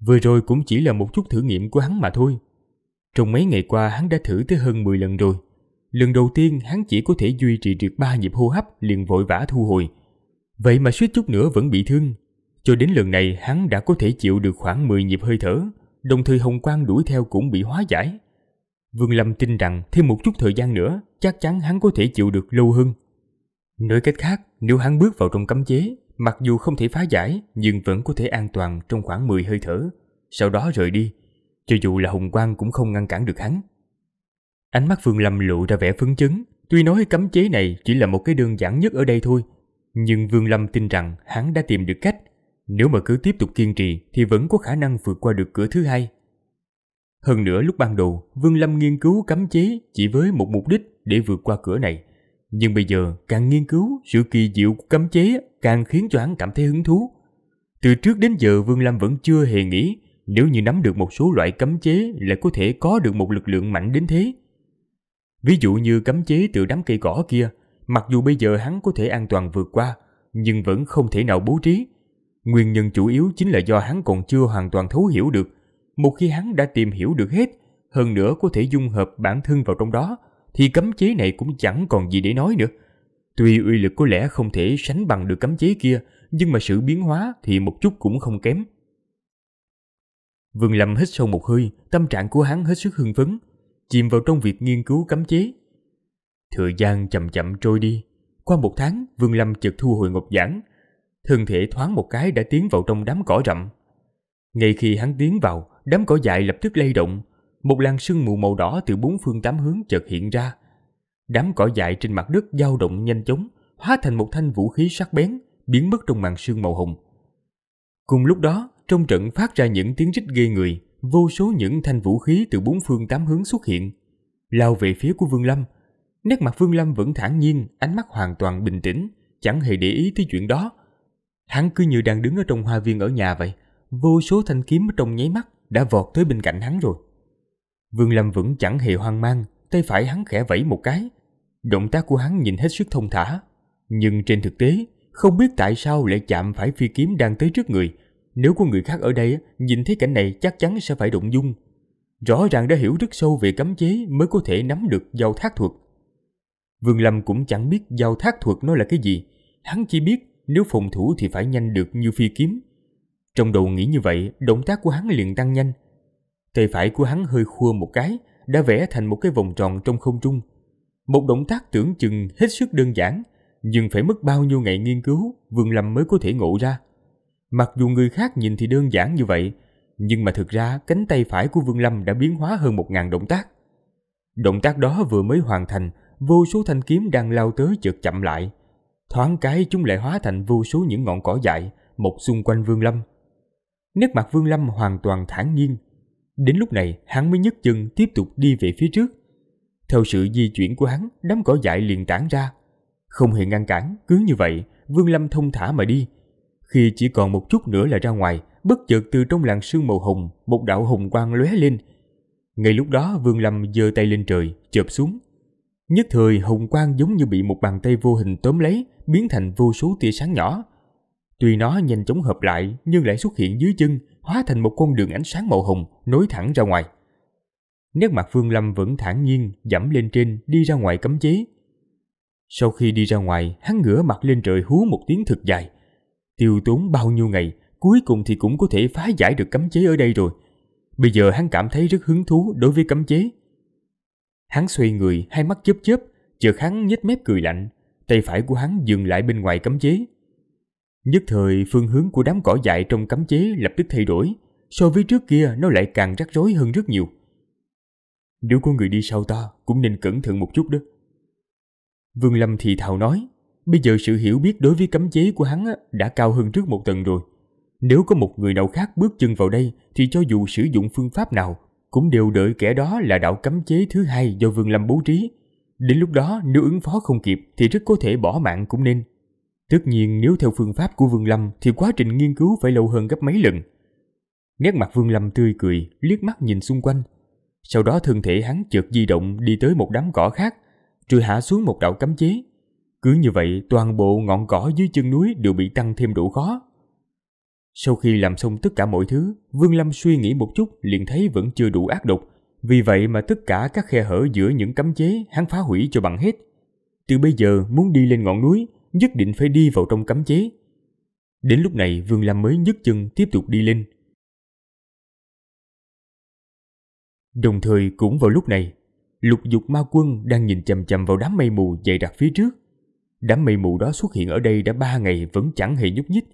Vừa rồi cũng chỉ là một chút thử nghiệm của hắn mà thôi. Trong mấy ngày qua hắn đã thử tới hơn 10 lần rồi. Lần đầu tiên hắn chỉ có thể duy trì được ba nhịp hô hấp liền vội vã thu hồi. Vậy mà suýt chút nữa vẫn bị thương. Cho đến lần này hắn đã có thể chịu được khoảng 10 nhịp hơi thở, đồng thời hồng quang đuổi theo cũng bị hóa giải. Vương Lâm tin rằng thêm một chút thời gian nữa, chắc chắn hắn có thể chịu được lâu hơn. Nói cách khác, nếu hắn bước vào trong cấm chế, mặc dù không thể phá giải, nhưng vẫn có thể an toàn trong khoảng 10 hơi thở, sau đó rời đi. Cho dù là hồng quang cũng không ngăn cản được hắn. Ánh mắt Vương Lâm lộ ra vẻ phấn chấn, tuy nói cấm chế này chỉ là một cái đơn giản nhất ở đây thôi, nhưng Vương Lâm tin rằng hắn đã tìm được cách nếu mà cứ tiếp tục kiên trì thì vẫn có khả năng vượt qua được cửa thứ hai. Hơn nữa lúc ban đầu, Vương Lâm nghiên cứu cấm chế chỉ với một mục đích để vượt qua cửa này. Nhưng bây giờ càng nghiên cứu, sự kỳ diệu của cấm chế càng khiến cho hắn cảm thấy hứng thú. Từ trước đến giờ Vương Lâm vẫn chưa hề nghĩ nếu như nắm được một số loại cấm chế lại có thể có được một lực lượng mạnh đến thế. Ví dụ như cấm chế từ đám cây cỏ kia, mặc dù bây giờ hắn có thể an toàn vượt qua, nhưng vẫn không thể nào bố trí, Nguyên nhân chủ yếu chính là do hắn còn chưa hoàn toàn thấu hiểu được. Một khi hắn đã tìm hiểu được hết, hơn nữa có thể dung hợp bản thân vào trong đó, thì cấm chế này cũng chẳng còn gì để nói nữa. Tuy uy lực có lẽ không thể sánh bằng được cấm chế kia, nhưng mà sự biến hóa thì một chút cũng không kém. Vương Lâm hít sâu một hơi, tâm trạng của hắn hết sức hưng phấn, chìm vào trong việc nghiên cứu cấm chế. Thời gian chậm chậm trôi đi. Qua một tháng, Vương Lâm chợt thu hồi ngọc giảng, thân thể thoáng một cái đã tiến vào trong đám cỏ rậm. Ngay khi hắn tiến vào, đám cỏ dại lập tức lay động, một làn sương mù màu đỏ từ bốn phương tám hướng chợt hiện ra. Đám cỏ dại trên mặt đất dao động nhanh chóng, hóa thành một thanh vũ khí sắc bén, biến mất trong màn sương màu hồng. Cùng lúc đó, trong trận phát ra những tiếng rít ghê người, vô số những thanh vũ khí từ bốn phương tám hướng xuất hiện, lao về phía của Vương Lâm. Nét mặt Vương Lâm vẫn thản nhiên, ánh mắt hoàn toàn bình tĩnh, chẳng hề để ý tới chuyện đó, Hắn cứ như đang đứng ở trong hoa viên ở nhà vậy, vô số thanh kiếm trong nháy mắt đã vọt tới bên cạnh hắn rồi. Vương Lâm vẫn chẳng hề hoang mang, tay phải hắn khẽ vẫy một cái. Động tác của hắn nhìn hết sức thông thả, nhưng trên thực tế, không biết tại sao lại chạm phải phi kiếm đang tới trước người. Nếu có người khác ở đây, nhìn thấy cảnh này chắc chắn sẽ phải động dung. Rõ ràng đã hiểu rất sâu về cấm chế mới có thể nắm được giao thác thuật. Vương Lâm cũng chẳng biết giao thác thuật nó là cái gì. Hắn chỉ biết nếu phòng thủ thì phải nhanh được như phi kiếm. Trong đầu nghĩ như vậy, động tác của hắn liền tăng nhanh. Tay phải của hắn hơi khua một cái, đã vẽ thành một cái vòng tròn trong không trung. Một động tác tưởng chừng hết sức đơn giản, nhưng phải mất bao nhiêu ngày nghiên cứu, Vương Lâm mới có thể ngộ ra. Mặc dù người khác nhìn thì đơn giản như vậy, nhưng mà thực ra cánh tay phải của Vương Lâm đã biến hóa hơn một ngàn động tác. Động tác đó vừa mới hoàn thành, vô số thanh kiếm đang lao tới chợt chậm lại, Thoáng cái chúng lại hóa thành vô số những ngọn cỏ dại một xung quanh Vương Lâm. Nét mặt Vương Lâm hoàn toàn thản nhiên. Đến lúc này, hắn mới nhấc chân tiếp tục đi về phía trước. Theo sự di chuyển của hắn, đám cỏ dại liền tản ra. Không hề ngăn cản, cứ như vậy, Vương Lâm thông thả mà đi. Khi chỉ còn một chút nữa là ra ngoài, bất chợt từ trong làn sương màu hồng, một đạo hồng quang lóe lên. Ngay lúc đó Vương Lâm giơ tay lên trời, chộp xuống. Nhất thời hồng quang giống như bị một bàn tay vô hình tóm lấy, biến thành vô số tia sáng nhỏ. Tuy nó nhanh chóng hợp lại nhưng lại xuất hiện dưới chân, hóa thành một con đường ánh sáng màu hồng nối thẳng ra ngoài. Nét mặt Phương Lâm vẫn thản nhiên dẫm lên trên đi ra ngoài cấm chế. Sau khi đi ra ngoài, hắn ngửa mặt lên trời hú một tiếng thật dài. Tiêu tốn bao nhiêu ngày, cuối cùng thì cũng có thể phá giải được cấm chế ở đây rồi. Bây giờ hắn cảm thấy rất hứng thú đối với cấm chế. Hắn xoay người, hai mắt chớp chớp, chợt hắn nhếch mép cười lạnh, tay phải của hắn dừng lại bên ngoài cấm chế. Nhất thời phương hướng của đám cỏ dại trong cấm chế lập tức thay đổi, so với trước kia nó lại càng rắc rối hơn rất nhiều. Nếu có người đi sau ta cũng nên cẩn thận một chút đó. Vương Lâm thì thào nói, bây giờ sự hiểu biết đối với cấm chế của hắn đã cao hơn trước một tầng rồi. Nếu có một người nào khác bước chân vào đây thì cho dù sử dụng phương pháp nào cũng đều đợi kẻ đó là đạo cấm chế thứ hai do Vương Lâm bố trí. Đến lúc đó nếu ứng phó không kịp thì rất có thể bỏ mạng cũng nên. Tất nhiên nếu theo phương pháp của Vương Lâm thì quá trình nghiên cứu phải lâu hơn gấp mấy lần. Nét mặt Vương Lâm tươi cười, liếc mắt nhìn xung quanh. Sau đó thân thể hắn chợt di động đi tới một đám cỏ khác, rồi hạ xuống một đạo cấm chế. Cứ như vậy toàn bộ ngọn cỏ dưới chân núi đều bị tăng thêm độ khó. Sau khi làm xong tất cả mọi thứ, Vương Lâm suy nghĩ một chút liền thấy vẫn chưa đủ ác độc, vì vậy mà tất cả các khe hở giữa những cấm chế hắn phá hủy cho bằng hết. Từ bây giờ muốn đi lên ngọn núi, nhất định phải đi vào trong cấm chế. Đến lúc này Vương Lâm mới nhấc chân tiếp tục đi lên. Đồng thời cũng vào lúc này, lục dục ma quân đang nhìn chầm chầm vào đám mây mù dày đặc phía trước. Đám mây mù đó xuất hiện ở đây đã ba ngày vẫn chẳng hề nhúc nhích,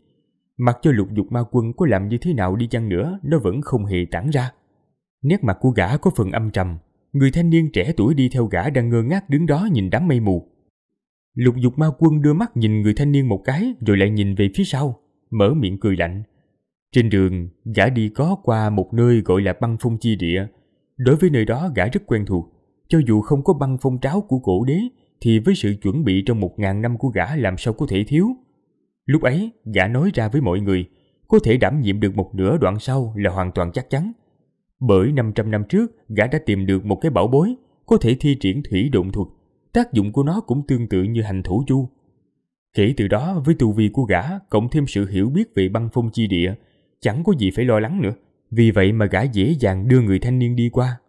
Mặc cho lục dục ma quân có làm như thế nào đi chăng nữa, nó vẫn không hề tản ra. Nét mặt của gã có phần âm trầm, người thanh niên trẻ tuổi đi theo gã đang ngơ ngác đứng đó nhìn đám mây mù. Lục dục ma quân đưa mắt nhìn người thanh niên một cái rồi lại nhìn về phía sau, mở miệng cười lạnh. Trên đường, gã đi có qua một nơi gọi là băng phong chi địa. Đối với nơi đó gã rất quen thuộc, cho dù không có băng phong tráo của cổ đế thì với sự chuẩn bị trong một ngàn năm của gã làm sao có thể thiếu – Lúc ấy, giả nói ra với mọi người, có thể đảm nhiệm được một nửa đoạn sau là hoàn toàn chắc chắn. Bởi 500 năm trước, gã đã tìm được một cái bảo bối, có thể thi triển thủy độn thuật. Tác dụng của nó cũng tương tự như hành thủ chu. Kể từ đó, với tu vi của gã, cộng thêm sự hiểu biết về băng phong chi địa, chẳng có gì phải lo lắng nữa. Vì vậy mà gã dễ dàng đưa người thanh niên đi qua.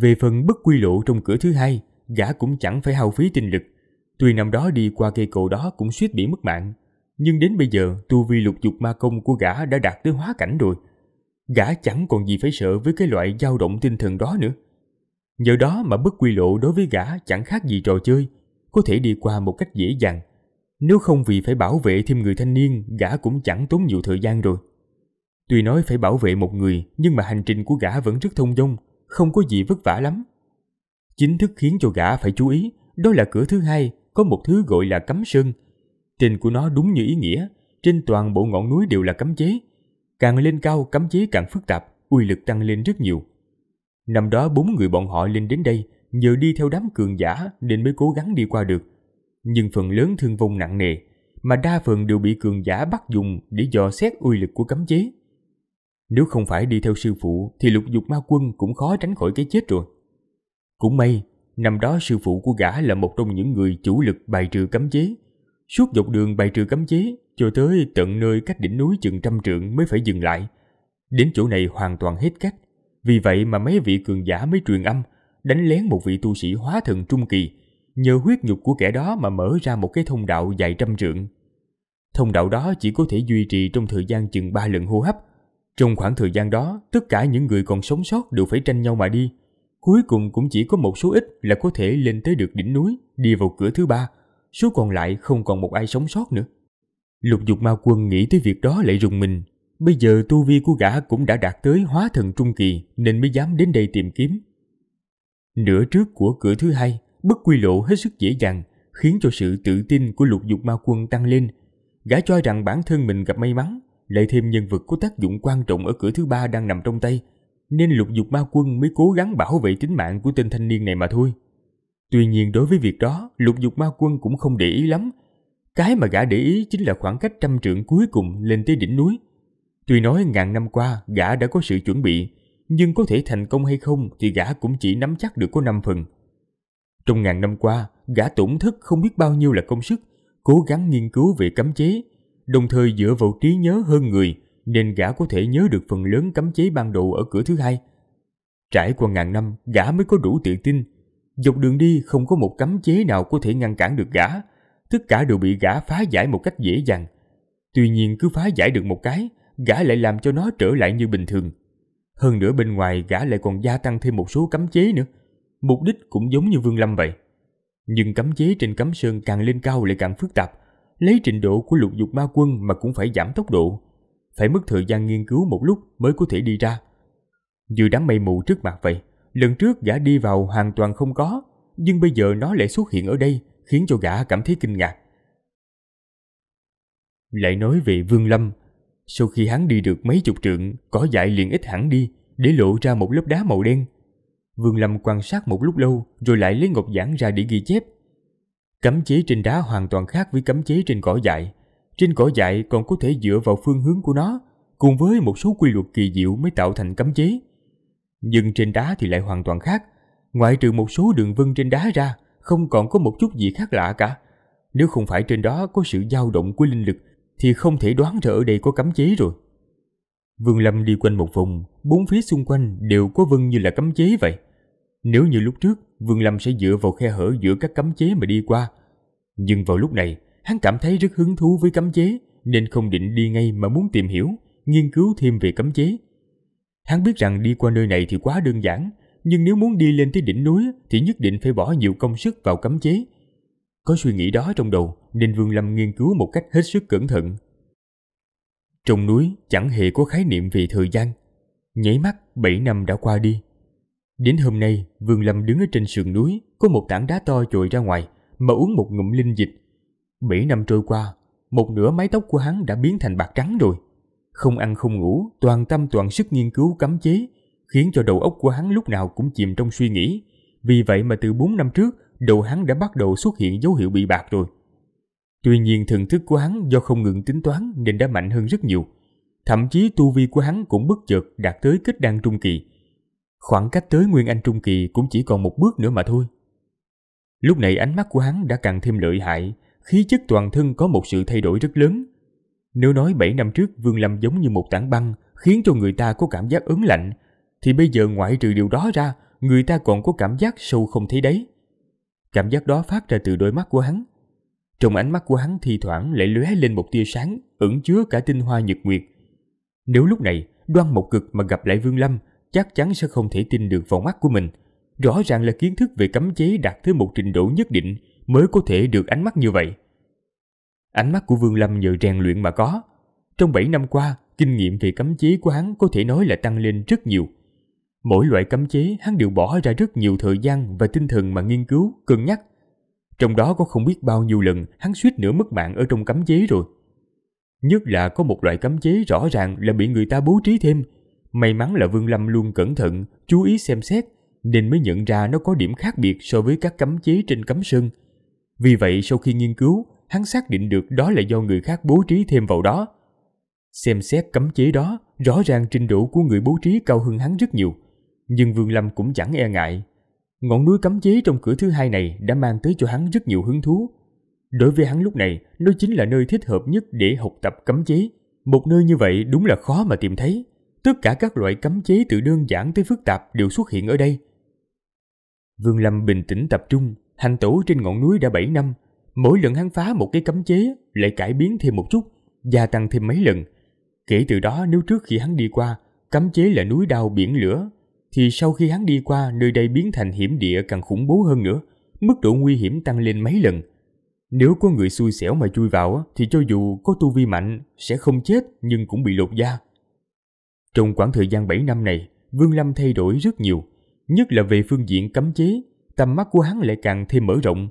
Về phần bất quy lộ trong cửa thứ hai, gã cũng chẳng phải hao phí tinh lực. Tuy năm đó đi qua cây cầu đó cũng suýt bị mất mạng, nhưng đến bây giờ tu vi lục dục ma công của gã đã đạt tới hóa cảnh rồi. Gã chẳng còn gì phải sợ với cái loại dao động tinh thần đó nữa. Nhờ đó mà bất quy lộ đối với gã chẳng khác gì trò chơi, có thể đi qua một cách dễ dàng. Nếu không vì phải bảo vệ thêm người thanh niên, gã cũng chẳng tốn nhiều thời gian rồi. Tuy nói phải bảo vệ một người, nhưng mà hành trình của gã vẫn rất thông dong, không có gì vất vả lắm. Chính thức khiến cho gã phải chú ý, đó là cửa thứ hai, có một thứ gọi là cấm sơn – Tên của nó đúng như ý nghĩa, trên toàn bộ ngọn núi đều là cấm chế. Càng lên cao cấm chế càng phức tạp, uy lực tăng lên rất nhiều. Năm đó bốn người bọn họ lên đến đây, nhờ đi theo đám cường giả nên mới cố gắng đi qua được. Nhưng phần lớn thương vong nặng nề, mà đa phần đều bị cường giả bắt dùng để dò xét uy lực của cấm chế. Nếu không phải đi theo sư phụ thì lục dục ma quân cũng khó tránh khỏi cái chết rồi. Cũng may, năm đó sư phụ của gã là một trong những người chủ lực bài trừ cấm chế, Suốt dọc đường bày trừ cấm chế, cho tới tận nơi cách đỉnh núi chừng trăm trượng mới phải dừng lại. Đến chỗ này hoàn toàn hết cách. Vì vậy mà mấy vị cường giả mới truyền âm, đánh lén một vị tu sĩ hóa thần trung kỳ, nhờ huyết nhục của kẻ đó mà mở ra một cái thông đạo dài trăm trượng. Thông đạo đó chỉ có thể duy trì trong thời gian chừng ba lần hô hấp. Trong khoảng thời gian đó, tất cả những người còn sống sót đều phải tranh nhau mà đi. Cuối cùng cũng chỉ có một số ít là có thể lên tới được đỉnh núi, đi vào cửa thứ ba, số còn lại không còn một ai sống sót nữa. Lục dục ma quân nghĩ tới việc đó lại rùng mình. Bây giờ tu vi của gã cũng đã đạt tới hóa thần trung kỳ nên mới dám đến đây tìm kiếm. Nửa trước của cửa thứ hai, bất quy lộ hết sức dễ dàng, khiến cho sự tự tin của lục dục ma quân tăng lên. Gã cho rằng bản thân mình gặp may mắn, lại thêm nhân vật có tác dụng quan trọng ở cửa thứ ba đang nằm trong tay, nên lục dục ma quân mới cố gắng bảo vệ tính mạng của tên thanh niên này mà thôi. Tuy nhiên đối với việc đó, lục dục ma quân cũng không để ý lắm. Cái mà gã để ý chính là khoảng cách trăm trượng cuối cùng lên tới đỉnh núi. Tuy nói ngàn năm qua gã đã có sự chuẩn bị, nhưng có thể thành công hay không thì gã cũng chỉ nắm chắc được có năm phần. Trong ngàn năm qua, gã tổn thất không biết bao nhiêu là công sức, cố gắng nghiên cứu về cấm chế, đồng thời dựa vào trí nhớ hơn người nên gã có thể nhớ được phần lớn cấm chế ban đầu ở cửa thứ hai. Trải qua ngàn năm, gã mới có đủ tự tin Dọc đường đi không có một cấm chế nào có thể ngăn cản được gã, tất cả đều bị gã phá giải một cách dễ dàng. Tuy nhiên cứ phá giải được một cái, gã lại làm cho nó trở lại như bình thường. Hơn nữa bên ngoài gã lại còn gia tăng thêm một số cấm chế nữa. Mục đích cũng giống như Vương Lâm vậy. Nhưng cấm chế trên cấm sơn càng lên cao lại càng phức tạp. Lấy trình độ của lục dục ma quân mà cũng phải giảm tốc độ. Phải mất thời gian nghiên cứu một lúc mới có thể đi ra. Như đám mây mù trước mặt vậy, Lần trước gã đi vào hoàn toàn không có, nhưng bây giờ nó lại xuất hiện ở đây, khiến cho gã cảm thấy kinh ngạc. Lại nói về Vương Lâm, sau khi hắn đi được mấy chục trượng, cỏ dại liền ít hẳn đi, để lộ ra một lớp đá màu đen. Vương Lâm quan sát một lúc lâu, rồi lại lấy ngọc giản ra để ghi chép. Cấm chế trên đá hoàn toàn khác với cấm chế trên cỏ dại. Trên cỏ dại còn có thể dựa vào phương hướng của nó, cùng với một số quy luật kỳ diệu mới tạo thành cấm chế nhưng trên đá thì lại hoàn toàn khác. Ngoại trừ một số đường vân trên đá ra, không còn có một chút gì khác lạ cả. Nếu không phải trên đó có sự dao động của linh lực, thì không thể đoán ra ở đây có cấm chế rồi. Vương Lâm đi quanh một vùng bốn phía xung quanh đều có vân như là cấm chế vậy. Nếu như lúc trước, Vương Lâm sẽ dựa vào khe hở giữa các cấm chế mà đi qua. Nhưng vào lúc này, hắn cảm thấy rất hứng thú với cấm chế, nên không định đi ngay mà muốn tìm hiểu, nghiên cứu thêm về cấm chế. Hắn biết rằng đi qua nơi này thì quá đơn giản, nhưng nếu muốn đi lên tới đỉnh núi thì nhất định phải bỏ nhiều công sức vào cấm chế. Có suy nghĩ đó trong đầu nên Vương Lâm nghiên cứu một cách hết sức cẩn thận. Trong núi chẳng hề có khái niệm về thời gian. Nháy mắt 7 năm đã qua đi. Đến hôm nay, Vương Lâm đứng ở trên sườn núi, có một tảng đá to trồi ra ngoài, mà uống một ngụm linh dịch. 7 năm trôi qua, một nửa mái tóc của hắn đã biến thành bạc trắng rồi. Không ăn không ngủ, toàn tâm toàn sức nghiên cứu cấm chế, khiến cho đầu óc của hắn lúc nào cũng chìm trong suy nghĩ. Vì vậy mà từ 4 năm trước, đầu hắn đã bắt đầu xuất hiện dấu hiệu bị bạc rồi. Tuy nhiên thần thức của hắn do không ngừng tính toán nên đã mạnh hơn rất nhiều. Thậm chí tu vi của hắn cũng bất chợt đạt tới kết đan trung kỳ. Khoảng cách tới Nguyên Anh Trung Kỳ cũng chỉ còn một bước nữa mà thôi. Lúc này ánh mắt của hắn đã càng thêm lợi hại, khí chất toàn thân có một sự thay đổi rất lớn, nếu nói 7 năm trước Vương Lâm giống như một tảng băng khiến cho người ta có cảm giác ớn lạnh, thì bây giờ ngoại trừ điều đó ra, người ta còn có cảm giác sâu không thấy đấy. Cảm giác đó phát ra từ đôi mắt của hắn. Trong ánh mắt của hắn thi thoảng lại lóe lên một tia sáng ẩn chứa cả tinh hoa nhật nguyệt. Nếu lúc này đoan một cực mà gặp lại Vương Lâm chắc chắn sẽ không thể tin được vào mắt của mình. Rõ ràng là kiến thức về cấm chế đạt tới một trình độ nhất định mới có thể được ánh mắt như vậy. Ánh mắt của Vương Lâm nhờ rèn luyện mà có. Trong 7 năm qua, kinh nghiệm về cấm chế của hắn có thể nói là tăng lên rất nhiều. Mỗi loại cấm chế hắn đều bỏ ra rất nhiều thời gian và tinh thần mà nghiên cứu, cân nhắc. Trong đó có không biết bao nhiêu lần hắn suýt nữa mất mạng ở trong cấm chế rồi. Nhất là có một loại cấm chế rõ ràng là bị người ta bố trí thêm. May mắn là Vương Lâm luôn cẩn thận, chú ý xem xét, nên mới nhận ra nó có điểm khác biệt so với các cấm chế trên cấm sơn. Vì vậy sau khi nghiên cứu, hắn xác định được đó là do người khác bố trí thêm vào đó. Xem xét cấm chế đó, rõ ràng trình độ của người bố trí cao hơn hắn rất nhiều. Nhưng Vương Lâm cũng chẳng e ngại. Ngọn núi cấm chế trong cửa thứ hai này đã mang tới cho hắn rất nhiều hứng thú. Đối với hắn lúc này, nó chính là nơi thích hợp nhất để học tập cấm chế. Một nơi như vậy đúng là khó mà tìm thấy. Tất cả các loại cấm chế từ đơn giản tới phức tạp đều xuất hiện ở đây. Vương Lâm bình tĩnh tập trung, hành tổ trên ngọn núi đã 7 năm, Mỗi lần hắn phá một cái cấm chế lại cải biến thêm một chút, gia tăng thêm mấy lần. Kể từ đó nếu trước khi hắn đi qua, cấm chế là núi đao biển lửa, thì sau khi hắn đi qua nơi đây biến thành hiểm địa càng khủng bố hơn nữa, mức độ nguy hiểm tăng lên mấy lần. Nếu có người xui xẻo mà chui vào thì cho dù có tu vi mạnh sẽ không chết nhưng cũng bị lột da. Trong khoảng thời gian 7 năm này, Vương Lâm thay đổi rất nhiều, nhất là về phương diện cấm chế, tầm mắt của hắn lại càng thêm mở rộng,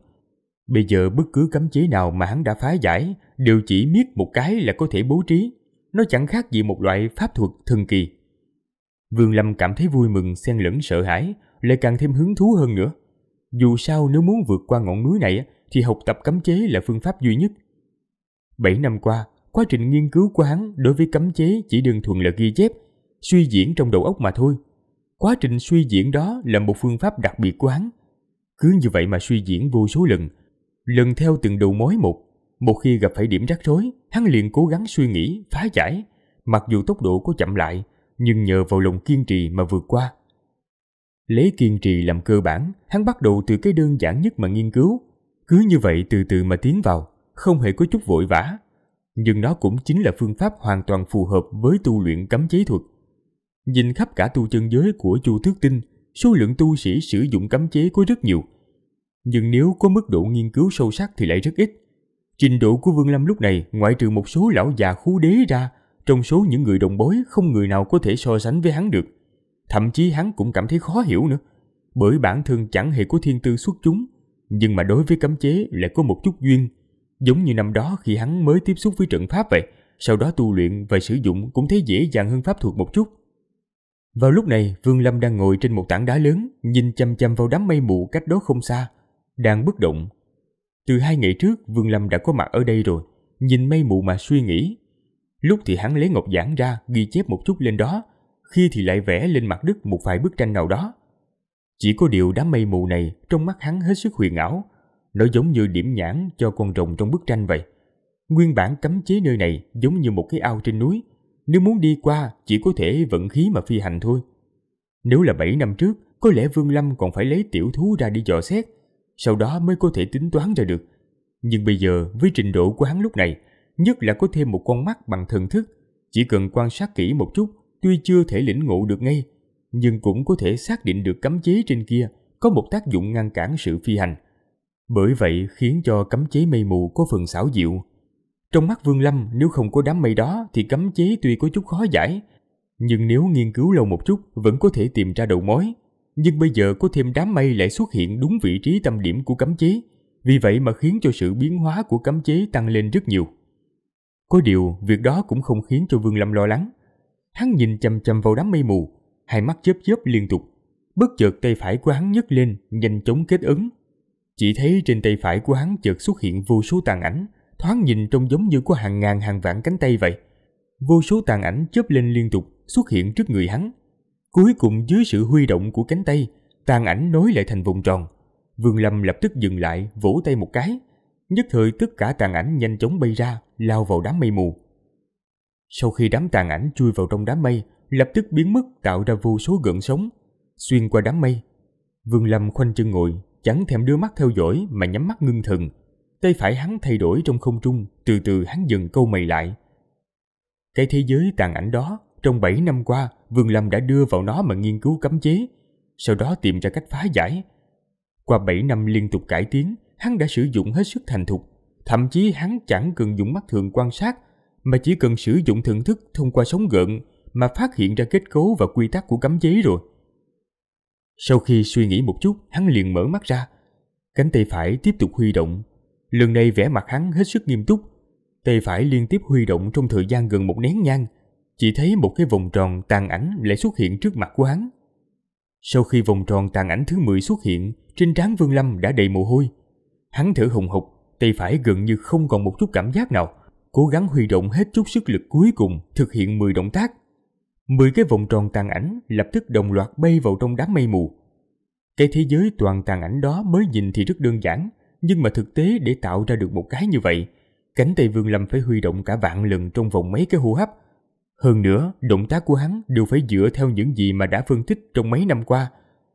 Bây giờ bất cứ cấm chế nào mà hắn đã phá giải đều chỉ miết một cái là có thể bố trí. Nó chẳng khác gì một loại pháp thuật thần kỳ. Vương Lâm cảm thấy vui mừng xen lẫn sợ hãi, lại càng thêm hứng thú hơn nữa. Dù sao nếu muốn vượt qua ngọn núi này thì học tập cấm chế là phương pháp duy nhất. Bảy năm qua, quá trình nghiên cứu của hắn đối với cấm chế chỉ đơn thuần là ghi chép, suy diễn trong đầu óc mà thôi. Quá trình suy diễn đó là một phương pháp đặc biệt của hắn. Cứ như vậy mà suy diễn vô số lần, lần theo từng đầu mối một. Một khi gặp phải điểm rắc rối, hắn liền cố gắng suy nghĩ, phá giải. Mặc dù tốc độ có chậm lại, nhưng nhờ vào lòng kiên trì mà vượt qua. Lấy kiên trì làm cơ bản, hắn bắt đầu từ cái đơn giản nhất mà nghiên cứu. Cứ như vậy từ từ mà tiến vào, không hề có chút vội vã. Nhưng nó cũng chính là phương pháp hoàn toàn phù hợp với tu luyện cấm chế thuật. Nhìn khắp cả tu chân giới của Chu Thước Tinh, số lượng tu sĩ sử dụng cấm chế có rất nhiều, nhưng nếu có mức độ nghiên cứu sâu sắc thì lại rất ít. Trình độ của Vương Lâm lúc này ngoại trừ một số lão già khu đế ra, trong số những người đồng bối không người nào có thể so sánh với hắn được. Thậm chí hắn cũng cảm thấy khó hiểu nữa, bởi bản thân chẳng hề có thiên tư xuất chúng, nhưng mà đối với cấm chế lại có một chút duyên, giống như năm đó khi hắn mới tiếp xúc với trận pháp vậy, sau đó tu luyện và sử dụng cũng thấy dễ dàng hơn pháp thuật một chút. Vào lúc này, Vương Lâm đang ngồi trên một tảng đá lớn, nhìn chăm chăm vào đám mây mù cách đó không xa, đang bất động. Từ hai ngày trước, Vương Lâm đã có mặt ở đây rồi, nhìn mây mù mà suy nghĩ. Lúc thì hắn lấy ngọc giản ra, ghi chép một chút lên đó, khi thì lại vẽ lên mặt đất một vài bức tranh nào đó. Chỉ có điều đám mây mù này trong mắt hắn hết sức huyền ảo, nó giống như điểm nhãn cho con rồng trong bức tranh vậy. Nguyên bản cấm chế nơi này giống như một cái ao trên núi, nếu muốn đi qua chỉ có thể vận khí mà phi hành thôi. Nếu là 7 năm trước, có lẽ Vương Lâm còn phải lấy tiểu thú ra đi dò xét, sau đó mới có thể tính toán ra được. Nhưng bây giờ với trình độ của hắn lúc này, nhất là có thêm một con mắt bằng thần thức, chỉ cần quan sát kỹ một chút, tuy chưa thể lĩnh ngộ được ngay, nhưng cũng có thể xác định được cấm chế trên kia có một tác dụng ngăn cản sự phi hành. Bởi vậy khiến cho cấm chế mây mù có phần xảo diệu. Trong mắt Vương Lâm, nếu không có đám mây đó thì cấm chế tuy có chút khó giải, nhưng nếu nghiên cứu lâu một chút vẫn có thể tìm ra đầu mối nhưng bây giờ có thêm đám mây lại xuất hiện đúng vị trí tâm điểm của cấm chế, vì vậy mà khiến cho sự biến hóa của cấm chế tăng lên rất nhiều. Có điều, việc đó cũng không khiến cho Vương Lâm lo lắng. Hắn nhìn chằm chằm vào đám mây mù, hai mắt chớp chớp liên tục. Bất chợt tay phải của hắn nhấc lên, nhanh chóng kết ứng. Chỉ thấy trên tay phải của hắn chợt xuất hiện vô số tàn ảnh, thoáng nhìn trông giống như có hàng ngàn hàng vạn cánh tay vậy. Vô số tàn ảnh chớp lên liên tục, xuất hiện trước người hắn, Cuối cùng dưới sự huy động của cánh tay, tàn ảnh nối lại thành vùng tròn. Vương Lâm lập tức dừng lại, vỗ tay một cái. Nhất thời tất cả tàn ảnh nhanh chóng bay ra, lao vào đám mây mù. Sau khi đám tàn ảnh chui vào trong đám mây, lập tức biến mất tạo ra vô số gợn sóng, xuyên qua đám mây. Vương Lâm khoanh chân ngồi, chẳng thèm đưa mắt theo dõi mà nhắm mắt ngưng thần. Tay phải hắn thay đổi trong không trung, từ từ hắn dừng câu mày lại. Cái thế giới tàn ảnh đó, trong 7 năm qua, Vương Lâm đã đưa vào nó mà nghiên cứu cấm chế, sau đó tìm ra cách phá giải. Qua 7 năm liên tục cải tiến, hắn đã sử dụng hết sức thành thục, thậm chí hắn chẳng cần dùng mắt thường quan sát, mà chỉ cần sử dụng thưởng thức thông qua sóng gợn mà phát hiện ra kết cấu và quy tắc của cấm chế rồi. Sau khi suy nghĩ một chút, hắn liền mở mắt ra. Cánh tay phải tiếp tục huy động. Lần này vẻ mặt hắn hết sức nghiêm túc. Tay phải liên tiếp huy động trong thời gian gần một nén nhang, chỉ thấy một cái vòng tròn tàn ảnh lại xuất hiện trước mặt của hắn. Sau khi vòng tròn tàn ảnh thứ 10 xuất hiện, trên trán Vương Lâm đã đầy mồ hôi. Hắn thở hùng hục, tay phải gần như không còn một chút cảm giác nào, cố gắng huy động hết chút sức lực cuối cùng thực hiện 10 động tác. 10 cái vòng tròn tàn ảnh lập tức đồng loạt bay vào trong đám mây mù. Cái thế giới toàn tàn ảnh đó mới nhìn thì rất đơn giản, nhưng mà thực tế để tạo ra được một cái như vậy, cánh tay Vương Lâm phải huy động cả vạn lần trong vòng mấy cái hô hấp – hơn nữa, động tác của hắn đều phải dựa theo những gì mà đã phân tích trong mấy năm qua.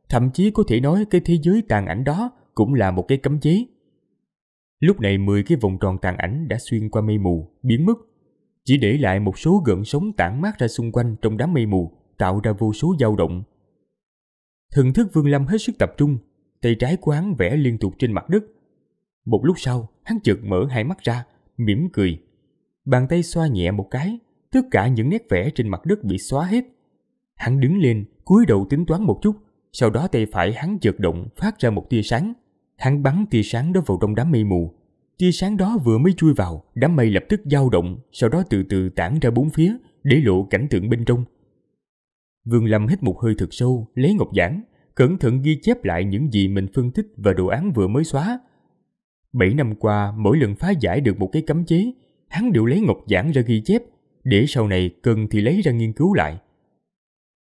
Thậm chí có thể nói cái thế giới tàn ảnh đó cũng là một cái cấm chế. Lúc này 10 cái vòng tròn tàn ảnh đã xuyên qua mây mù, biến mất. Chỉ để lại một số gợn sóng tản mát ra xung quanh trong đám mây mù, tạo ra vô số dao động. Thần thức Vương Lâm hết sức tập trung, tay trái của hắn vẽ liên tục trên mặt đất. Một lúc sau, hắn chợt mở hai mắt ra, mỉm cười. Bàn tay xoa nhẹ một cái, tất cả những nét vẽ trên mặt đất bị xóa hết. Hắn đứng lên, cúi đầu tính toán một chút, sau đó tay phải hắn chợt động phát ra một tia sáng. Hắn bắn tia sáng đó vào trong đám mây mù. Tia sáng đó vừa mới chui vào, đám mây lập tức dao động, sau đó từ từ tản ra bốn phía, để lộ cảnh tượng bên trong. Vương Lâm hít một hơi thật sâu, lấy ngọc giản, cẩn thận ghi chép lại những gì mình phân tích và đồ án vừa mới xóa. Bảy năm qua, mỗi lần phá giải được một cái cấm chế, hắn đều lấy ngọc giản ra ghi chép, để sau này cần thì lấy ra nghiên cứu lại.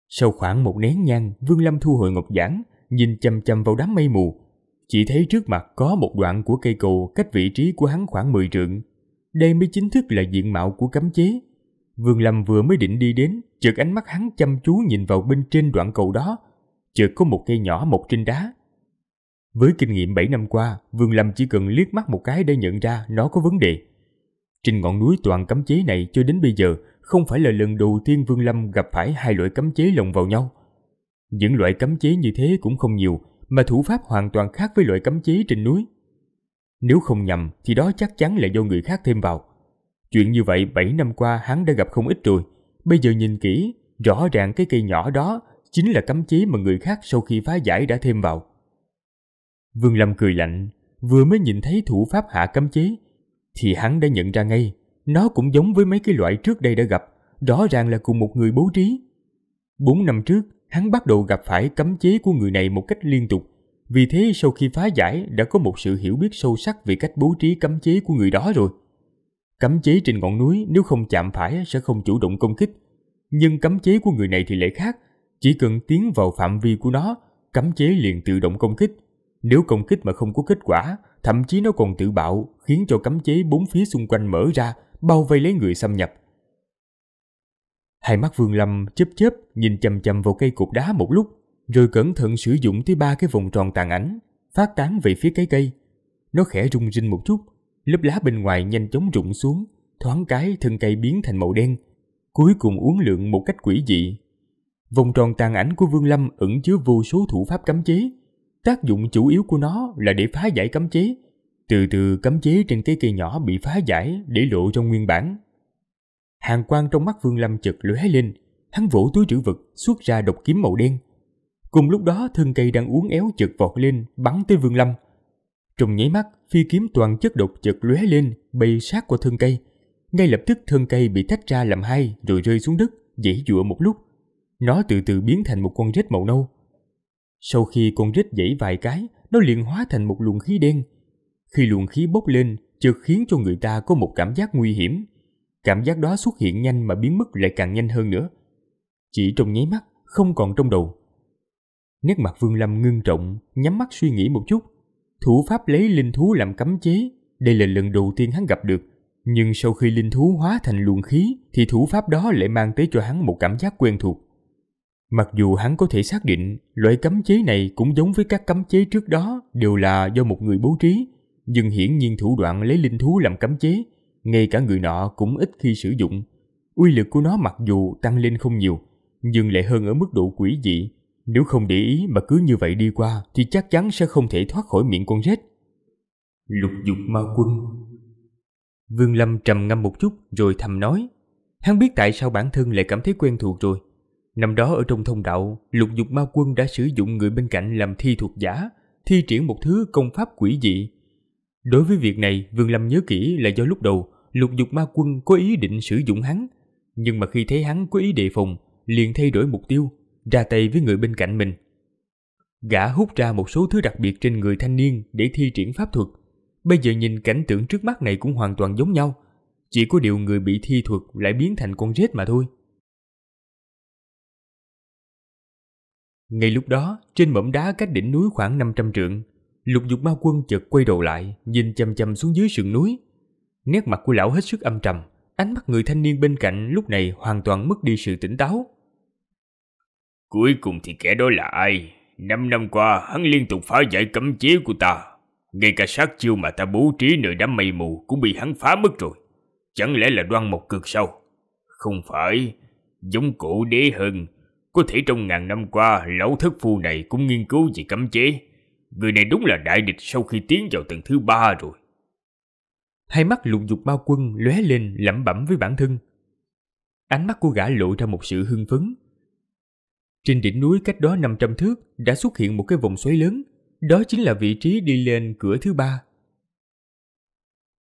Sau khoảng một nén nhang, Vương Lâm thu hồi ngọc giản, nhìn chăm chăm vào đám mây mù. Chỉ thấy trước mặt có một đoạn của cây cầu cách vị trí của hắn khoảng 10 trượng. Đây mới chính thức là diện mạo của cấm chế. Vương Lâm vừa mới định đi đến, chợt ánh mắt hắn chăm chú nhìn vào bên trên đoạn cầu đó, chợt có một cây nhỏ mọc trên đá. Với kinh nghiệm 7 năm qua, Vương Lâm chỉ cần liếc mắt một cái để nhận ra nó có vấn đề. Trên ngọn núi toàn cấm chế này cho đến bây giờ không phải là lần đầu tiên Vương Lâm gặp phải hai loại cấm chế lồng vào nhau. Những loại cấm chế như thế cũng không nhiều, mà thủ pháp hoàn toàn khác với loại cấm chế trên núi. Nếu không nhầm thì đó chắc chắn là do người khác thêm vào. Chuyện như vậy 7 năm qua hắn đã gặp không ít rồi. Bây giờ nhìn kỹ, rõ ràng cái cây nhỏ đó chính là cấm chế mà người khác sau khi phá giải đã thêm vào. Vương Lâm cười lạnh, vừa mới nhìn thấy thủ pháp hạ cấm chế, thì hắn đã nhận ra ngay, nó cũng giống với mấy cái loại trước đây đã gặp, rõ ràng là cùng một người bố trí. Bốn năm trước, hắn bắt đầu gặp phải cấm chế của người này một cách liên tục, vì thế sau khi phá giải đã có một sự hiểu biết sâu sắc về cách bố trí cấm chế của người đó rồi. Cấm chế trên ngọn núi nếu không chạm phải sẽ không chủ động công kích, nhưng cấm chế của người này thì lại khác, chỉ cần tiến vào phạm vi của nó, cấm chế liền tự động công kích. Nếu công kích mà không có kết quả thậm chí nó còn tự bạo khiến cho cấm chế bốn phía xung quanh mở ra bao vây lấy người xâm nhập hai mắt vương lâm chớp chớp nhìn chằm chằm vào cây cục đá một lúc rồi cẩn thận sử dụng tới ba cái vòng tròn tàn ảnh phát tán về phía cái cây nó khẽ rung rinh một chút lớp lá bên ngoài nhanh chóng rụng xuống thoáng cái thân cây biến thành màu đen cuối cùng uốn lượn một cách quỷ dị vòng tròn tàn ảnh của vương lâm ẩn chứa vô số thủ pháp cấm chế tác dụng chủ yếu của nó là để phá giải cấm chế. Từ từ cấm chế trên cái cây nhỏ bị phá giải để lộ trong nguyên bản. Hàng quang trong mắt Vương Lâm chật lóe lên, hắn vỗ túi trữ vật xuất ra độc kiếm màu đen. Cùng lúc đó thân cây đang uốn éo chật vọt lên bắn tới Vương Lâm. Trùng nháy mắt, phi kiếm toàn chất độc chật lóe lên bay sát qua thân cây. Ngay lập tức thân cây bị tách ra làm hai rồi rơi xuống đất, dãy dụa một lúc. Nó từ từ biến thành một con rết màu nâu, sau khi con rít dãy vài cái, nó liền hóa thành một luồng khí đen. Khi luồng khí bốc lên, chợt khiến cho người ta có một cảm giác nguy hiểm. Cảm giác đó xuất hiện nhanh mà biến mất lại càng nhanh hơn nữa. Chỉ trong nháy mắt, không còn trong đầu. Nét mặt Vương Lâm ngưng trọng, nhắm mắt suy nghĩ một chút. Thủ pháp lấy linh thú làm cấm chế, đây là lần đầu tiên hắn gặp được. Nhưng sau khi linh thú hóa thành luồng khí thì thủ pháp đó lại mang tới cho hắn một cảm giác quen thuộc. Mặc dù hắn có thể xác định loại cấm chế này cũng giống với các cấm chế trước đó đều là do một người bố trí, nhưng hiển nhiên thủ đoạn lấy linh thú làm cấm chế, ngay cả người nọ cũng ít khi sử dụng. Uy lực của nó mặc dù tăng lên không nhiều, nhưng lại hơn ở mức độ quỷ dị. Nếu không để ý mà cứ như vậy đi qua thì chắc chắn sẽ không thể thoát khỏi miệng con rết. Lục dục ma quân Vương Lâm trầm ngâm một chút rồi thầm nói. Hắn biết tại sao bản thân lại cảm thấy quen thuộc rồi. Năm đó ở trong thông đạo, lục dục ma quân đã sử dụng người bên cạnh làm thi thuật giả, thi triển một thứ công pháp quỷ dị. Đối với việc này, Vương Lâm nhớ kỹ là do lúc đầu lục dục ma quân có ý định sử dụng hắn, nhưng mà khi thấy hắn có ý đề phòng, liền thay đổi mục tiêu, ra tay với người bên cạnh mình. Gã hút ra một số thứ đặc biệt trên người thanh niên để thi triển pháp thuật. Bây giờ nhìn cảnh tượng trước mắt này cũng hoàn toàn giống nhau, chỉ có điều người bị thi thuật lại biến thành con rết mà thôi. Ngay lúc đó, trên mỏm đá cách đỉnh núi khoảng 500 trượng, lục dục ma quân chợt quay đầu lại, nhìn chăm chăm xuống dưới sườn núi. Nét mặt của lão hết sức âm trầm, ánh mắt người thanh niên bên cạnh lúc này hoàn toàn mất đi sự tỉnh táo. Cuối cùng thì kẻ đó là ai? Năm năm qua, hắn liên tục phá giải cấm chế của ta. Ngay cả sát chiêu mà ta bố trí nơi đám mây mù cũng bị hắn phá mất rồi. Chẳng lẽ là đoan một cực sâu? Không phải, giống cổ đế hơn có thể trong ngàn năm qua, lão thất phu này cũng nghiên cứu về cấm chế. Người này đúng là đại địch sau khi tiến vào tầng thứ ba rồi. Hai mắt lục dục bao quân lóe lên lẩm bẩm với bản thân. Ánh mắt của gã lộ ra một sự hưng phấn. Trên đỉnh núi cách đó 500 thước đã xuất hiện một cái vòng xoáy lớn. Đó chính là vị trí đi lên cửa thứ ba.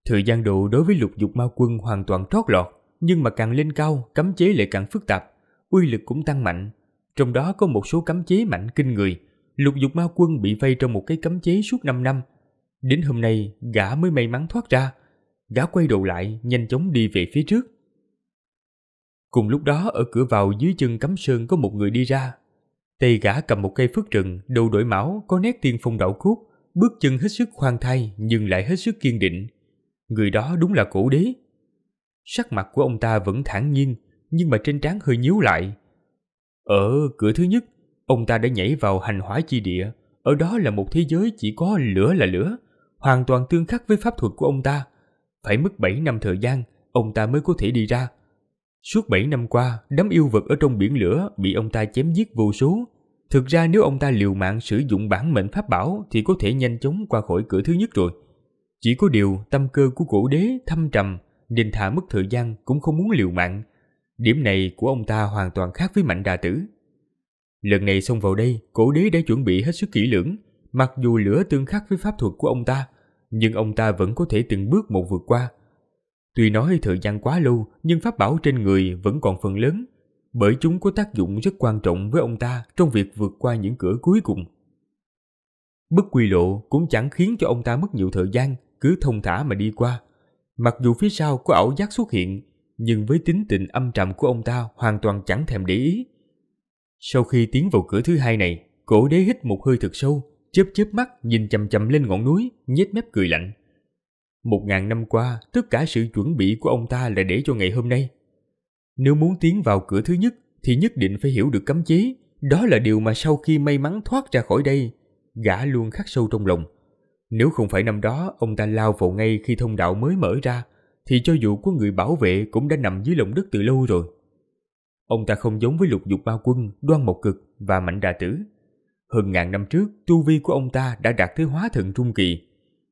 Thời gian độ đối với lục dục ma quân hoàn toàn trót lọt, nhưng mà càng lên cao, cấm chế lại càng phức tạp, uy lực cũng tăng mạnh, trong đó có một số cấm chế mạnh kinh người. Lục dục ma quân bị vây trong một cái cấm chế suốt 5 năm. Đến hôm nay, gã mới may mắn thoát ra. Gã quay đầu lại, nhanh chóng đi về phía trước. Cùng lúc đó, ở cửa vào dưới chân cấm sơn có một người đi ra. Tay gã cầm một cây phước rừng, đầu đổi máu có nét tiên phong đạo cốt, bước chân hết sức khoan thai nhưng lại hết sức kiên định. Người đó đúng là cổ đế. Sắc mặt của ông ta vẫn thản nhiên, nhưng mà trên trán hơi nhíu lại, ở cửa thứ nhất, ông ta đã nhảy vào hành hỏa chi địa. Ở đó là một thế giới chỉ có lửa là lửa, hoàn toàn tương khắc với pháp thuật của ông ta. Phải mất 7 năm thời gian, ông ta mới có thể đi ra. Suốt 7 năm qua, đám yêu vật ở trong biển lửa bị ông ta chém giết vô số. Thực ra nếu ông ta liều mạng sử dụng bản mệnh pháp bảo thì có thể nhanh chóng qua khỏi cửa thứ nhất rồi. Chỉ có điều tâm cơ của cổ đế thâm trầm nên thả mất thời gian cũng không muốn liều mạng, Điểm này của ông ta hoàn toàn khác với Mạnh Đà Tử. Lần này xông vào đây, cổ đế đã chuẩn bị hết sức kỹ lưỡng, mặc dù lửa tương khắc với pháp thuật của ông ta, nhưng ông ta vẫn có thể từng bước một vượt qua. Tuy nói thời gian quá lâu, nhưng pháp bảo trên người vẫn còn phần lớn, bởi chúng có tác dụng rất quan trọng với ông ta trong việc vượt qua những cửa cuối cùng. Bức quy lộ cũng chẳng khiến cho ông ta mất nhiều thời gian, cứ thông thả mà đi qua. Mặc dù phía sau có ảo giác xuất hiện, nhưng với tính tình âm trầm của ông ta hoàn toàn chẳng thèm để ý. Sau khi tiến vào cửa thứ hai này, cổ đế hít một hơi thật sâu, chớp chớp mắt nhìn chằm chằm lên ngọn núi, nhếch mép cười lạnh. Một ngàn năm qua, tất cả sự chuẩn bị của ông ta là để cho ngày hôm nay. Nếu muốn tiến vào cửa thứ nhất, thì nhất định phải hiểu được cấm chế. Đó là điều mà sau khi may mắn thoát ra khỏi đây, gã luôn khắc sâu trong lòng. Nếu không phải năm đó, ông ta lao vào ngay khi thông đạo mới mở ra, thì cho dù có người bảo vệ cũng đã nằm dưới lòng đất từ lâu rồi. Ông ta không giống với lục dục bao quân, đoan một cực và mạnh đà tử. Hơn ngàn năm trước, tu vi của ông ta đã đạt tới hóa thần trung kỳ.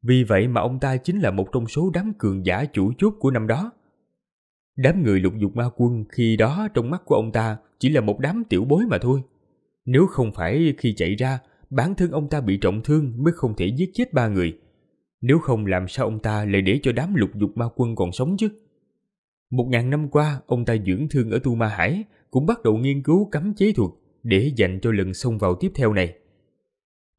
Vì vậy mà ông ta chính là một trong số đám cường giả chủ chốt của năm đó. Đám người lục dục ma quân khi đó trong mắt của ông ta chỉ là một đám tiểu bối mà thôi. Nếu không phải khi chạy ra, bản thân ông ta bị trọng thương mới không thể giết chết ba người – nếu không làm sao ông ta lại để cho đám lục dục ma quân còn sống chứ? Một ngàn năm qua, ông ta dưỡng thương ở Tu Ma Hải cũng bắt đầu nghiên cứu cấm chế thuật để dành cho lần xông vào tiếp theo này.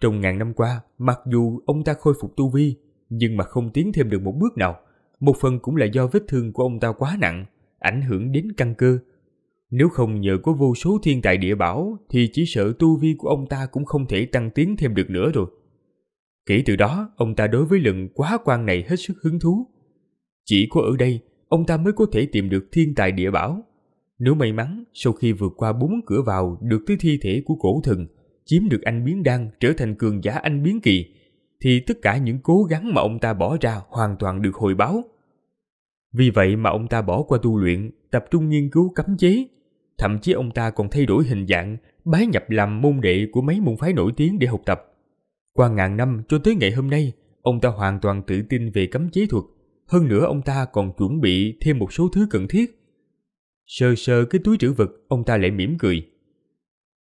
Trong ngàn năm qua, mặc dù ông ta khôi phục tu vi, nhưng mà không tiến thêm được một bước nào. Một phần cũng là do vết thương của ông ta quá nặng, ảnh hưởng đến căn cơ. Nếu không nhờ có vô số thiên tài địa bảo thì chỉ sợ tu vi của ông ta cũng không thể tăng tiến thêm được nữa rồi. Kể từ đó, ông ta đối với lần quá quan này hết sức hứng thú. Chỉ có ở đây, ông ta mới có thể tìm được thiên tài địa bảo. Nếu may mắn, sau khi vượt qua bốn cửa vào được tới thi thể của cổ thần, chiếm được anh biến đan trở thành cường giả anh biến kỳ, thì tất cả những cố gắng mà ông ta bỏ ra hoàn toàn được hồi báo. Vì vậy mà ông ta bỏ qua tu luyện, tập trung nghiên cứu cấm chế. Thậm chí ông ta còn thay đổi hình dạng, bái nhập làm môn đệ của mấy môn phái nổi tiếng để học tập. Qua ngàn năm cho tới ngày hôm nay, ông ta hoàn toàn tự tin về cấm chế thuật. Hơn nữa ông ta còn chuẩn bị thêm một số thứ cần thiết. Sờ sờ cái túi trữ vật, ông ta lại mỉm cười.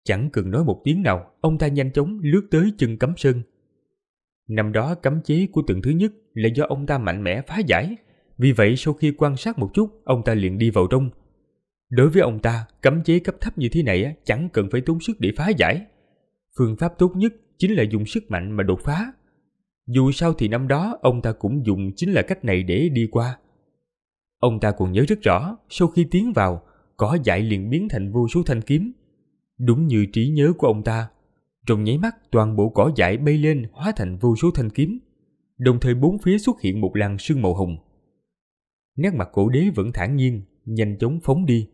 Chẳng cần nói một tiếng nào, ông ta nhanh chóng lướt tới chân cấm sơn. Năm đó cấm chế của tầng thứ nhất là do ông ta mạnh mẽ phá giải. Vì vậy sau khi quan sát một chút, ông ta liền đi vào trong. Đối với ông ta, cấm chế cấp thấp như thế này chẳng cần phải tốn sức để phá giải. Phương pháp tốt nhất chính là dùng sức mạnh mà đột phá. Dù sao thì năm đó ông ta cũng dùng chính là cách này để đi qua. Ông ta còn nhớ rất rõ, sau khi tiến vào, cỏ dại liền biến thành vô số thanh kiếm. Đúng như trí nhớ của ông ta, trong nháy mắt toàn bộ cỏ dại bay lên hóa thành vô số thanh kiếm. Đồng thời bốn phía xuất hiện một làn sương màu hồng. Nét mặt cổ đế vẫn thản nhiên, nhanh chóng phóng đi.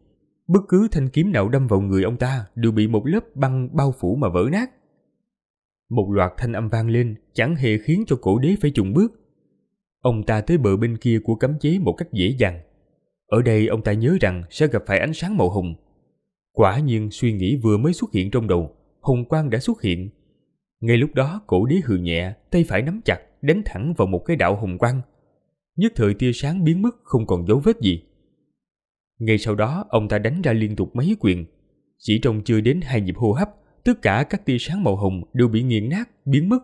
Bất cứ thanh kiếm nào đâm vào người ông ta đều bị một lớp băng bao phủ mà vỡ nát. Một loạt thanh âm vang lên chẳng hề khiến cho cổ đế phải chùn bước. Ông ta tới bờ bên kia của cấm chế một cách dễ dàng. Ở đây ông ta nhớ rằng sẽ gặp phải ánh sáng màu hồng. Quả nhiên suy nghĩ vừa mới xuất hiện trong đầu, hồng quang đã xuất hiện. Ngay lúc đó cổ đế hừ nhẹ, tay phải nắm chặt, đánh thẳng vào một cái đạo hồng quang. Nhất thời tia sáng biến mất không còn dấu vết gì. Ngay sau đó ông ta đánh ra liên tục mấy quyền. Chỉ trong chưa đến hai nhịp hô hấp, tất cả các tia sáng màu hồng đều bị nghiền nát, biến mất.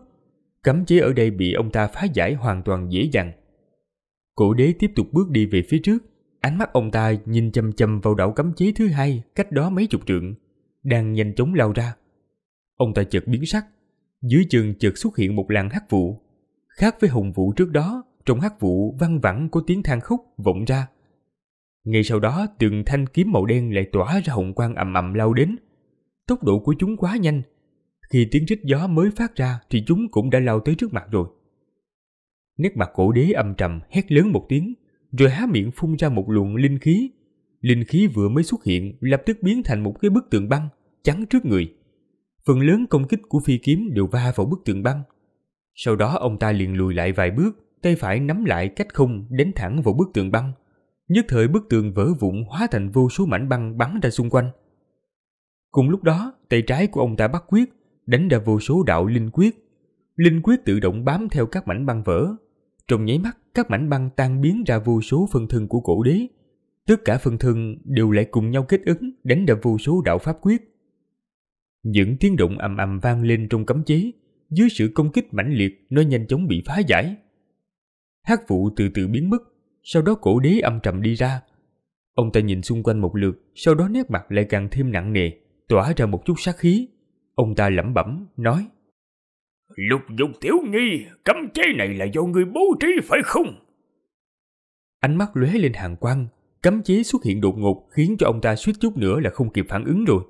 Cấm chế ở đây bị ông ta phá giải hoàn toàn dễ dàng. Cổ đế tiếp tục bước đi về phía trước, ánh mắt ông ta nhìn chăm chăm vào đảo cấm chế thứ hai cách đó mấy chục trượng, đang nhanh chóng lao ra. Ông ta chợt biến sắc, dưới chân chợt xuất hiện một làn hắc vụ. Khác với hùng vụ trước đó, trong hắc vụ văng vẳng có tiếng than khóc vọng ra. Ngay sau đó, từng thanh kiếm màu đen lại tỏa ra hồng quang ầm ầm lao đến, tốc độ của chúng quá nhanh. Khi tiếng rít gió mới phát ra thì chúng cũng đã lao tới trước mặt rồi. Nét mặt cổ đế âm trầm hét lớn một tiếng, rồi há miệng phun ra một luồng linh khí. Linh khí vừa mới xuất hiện lập tức biến thành một cái bức tường băng, chắn trước người. Phần lớn công kích của phi kiếm đều va vào bức tường băng. Sau đó ông ta liền lùi lại vài bước, tay phải nắm lại cách không đến thẳng vào bức tường băng. Nhất thời bức tường vỡ vụn hóa thành vô số mảnh băng bắn ra xung quanh. Cùng lúc đó, tay trái của ông ta bắt quyết, đánh ra vô số đạo linh quyết. Linh quyết tự động bám theo các mảnh băng vỡ. Trong nháy mắt, các mảnh băng tan biến ra vô số phân thân của cổ đế. Tất cả phân thân đều lại cùng nhau kết ứng, đánh ra vô số đạo pháp quyết. Những tiếng động ầm ầm vang lên trong cấm chế, dưới sự công kích mãnh liệt nó nhanh chóng bị phá giải. Hát vụ từ từ biến mất, sau đó cổ đế âm trầm đi ra. Ông ta nhìn xung quanh một lượt, sau đó nét mặt lại càng thêm nặng nề tỏa ra một chút sát khí. Ông ta lẩm bẩm, nói Lục dục tiểu nhi, cấm chế này là do người bố trí phải không? Ánh mắt lóe lên hàng quang, cấm chế xuất hiện đột ngột khiến cho ông ta suýt chút nữa là không kịp phản ứng rồi.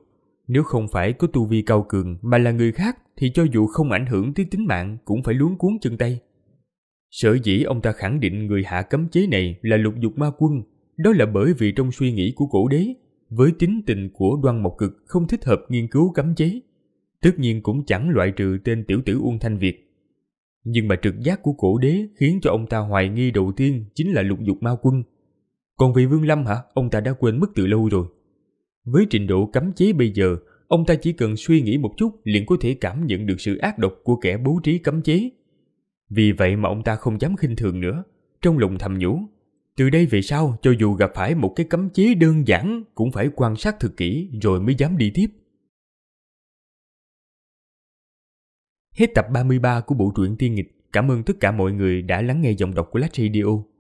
Nếu không phải có tu vi cao cường mà là người khác thì cho dù không ảnh hưởng tới tính mạng cũng phải luống cuốn chân tay. Sở dĩ ông ta khẳng định người hạ cấm chế này là lục dục ma quân, đó là bởi vì trong suy nghĩ của cổ đế, với tính tình của đoan mộc cực không thích hợp nghiên cứu cấm chế, tất nhiên cũng chẳng loại trừ tên tiểu tử Uông Thanh Việt. Nhưng mà trực giác của cổ đế khiến cho ông ta hoài nghi đầu tiên chính là lục dục ma quân. Còn vị Vương Lâm hả? Ông ta đã quên mất từ lâu rồi. Với trình độ cấm chế bây giờ, ông ta chỉ cần suy nghĩ một chút liền có thể cảm nhận được sự ác độc của kẻ bố trí cấm chế. Vì vậy mà ông ta không dám khinh thường nữa, trong lòng thầm nhủ. Từ đây về sau, cho dù gặp phải một cái cấm chế đơn giản cũng phải quan sát thật kỹ rồi mới dám đi tiếp. Hết tập 33 của bộ truyện Tiên Nghịch. Cảm ơn tất cả mọi người đã lắng nghe giọng đọc của Lách Radio.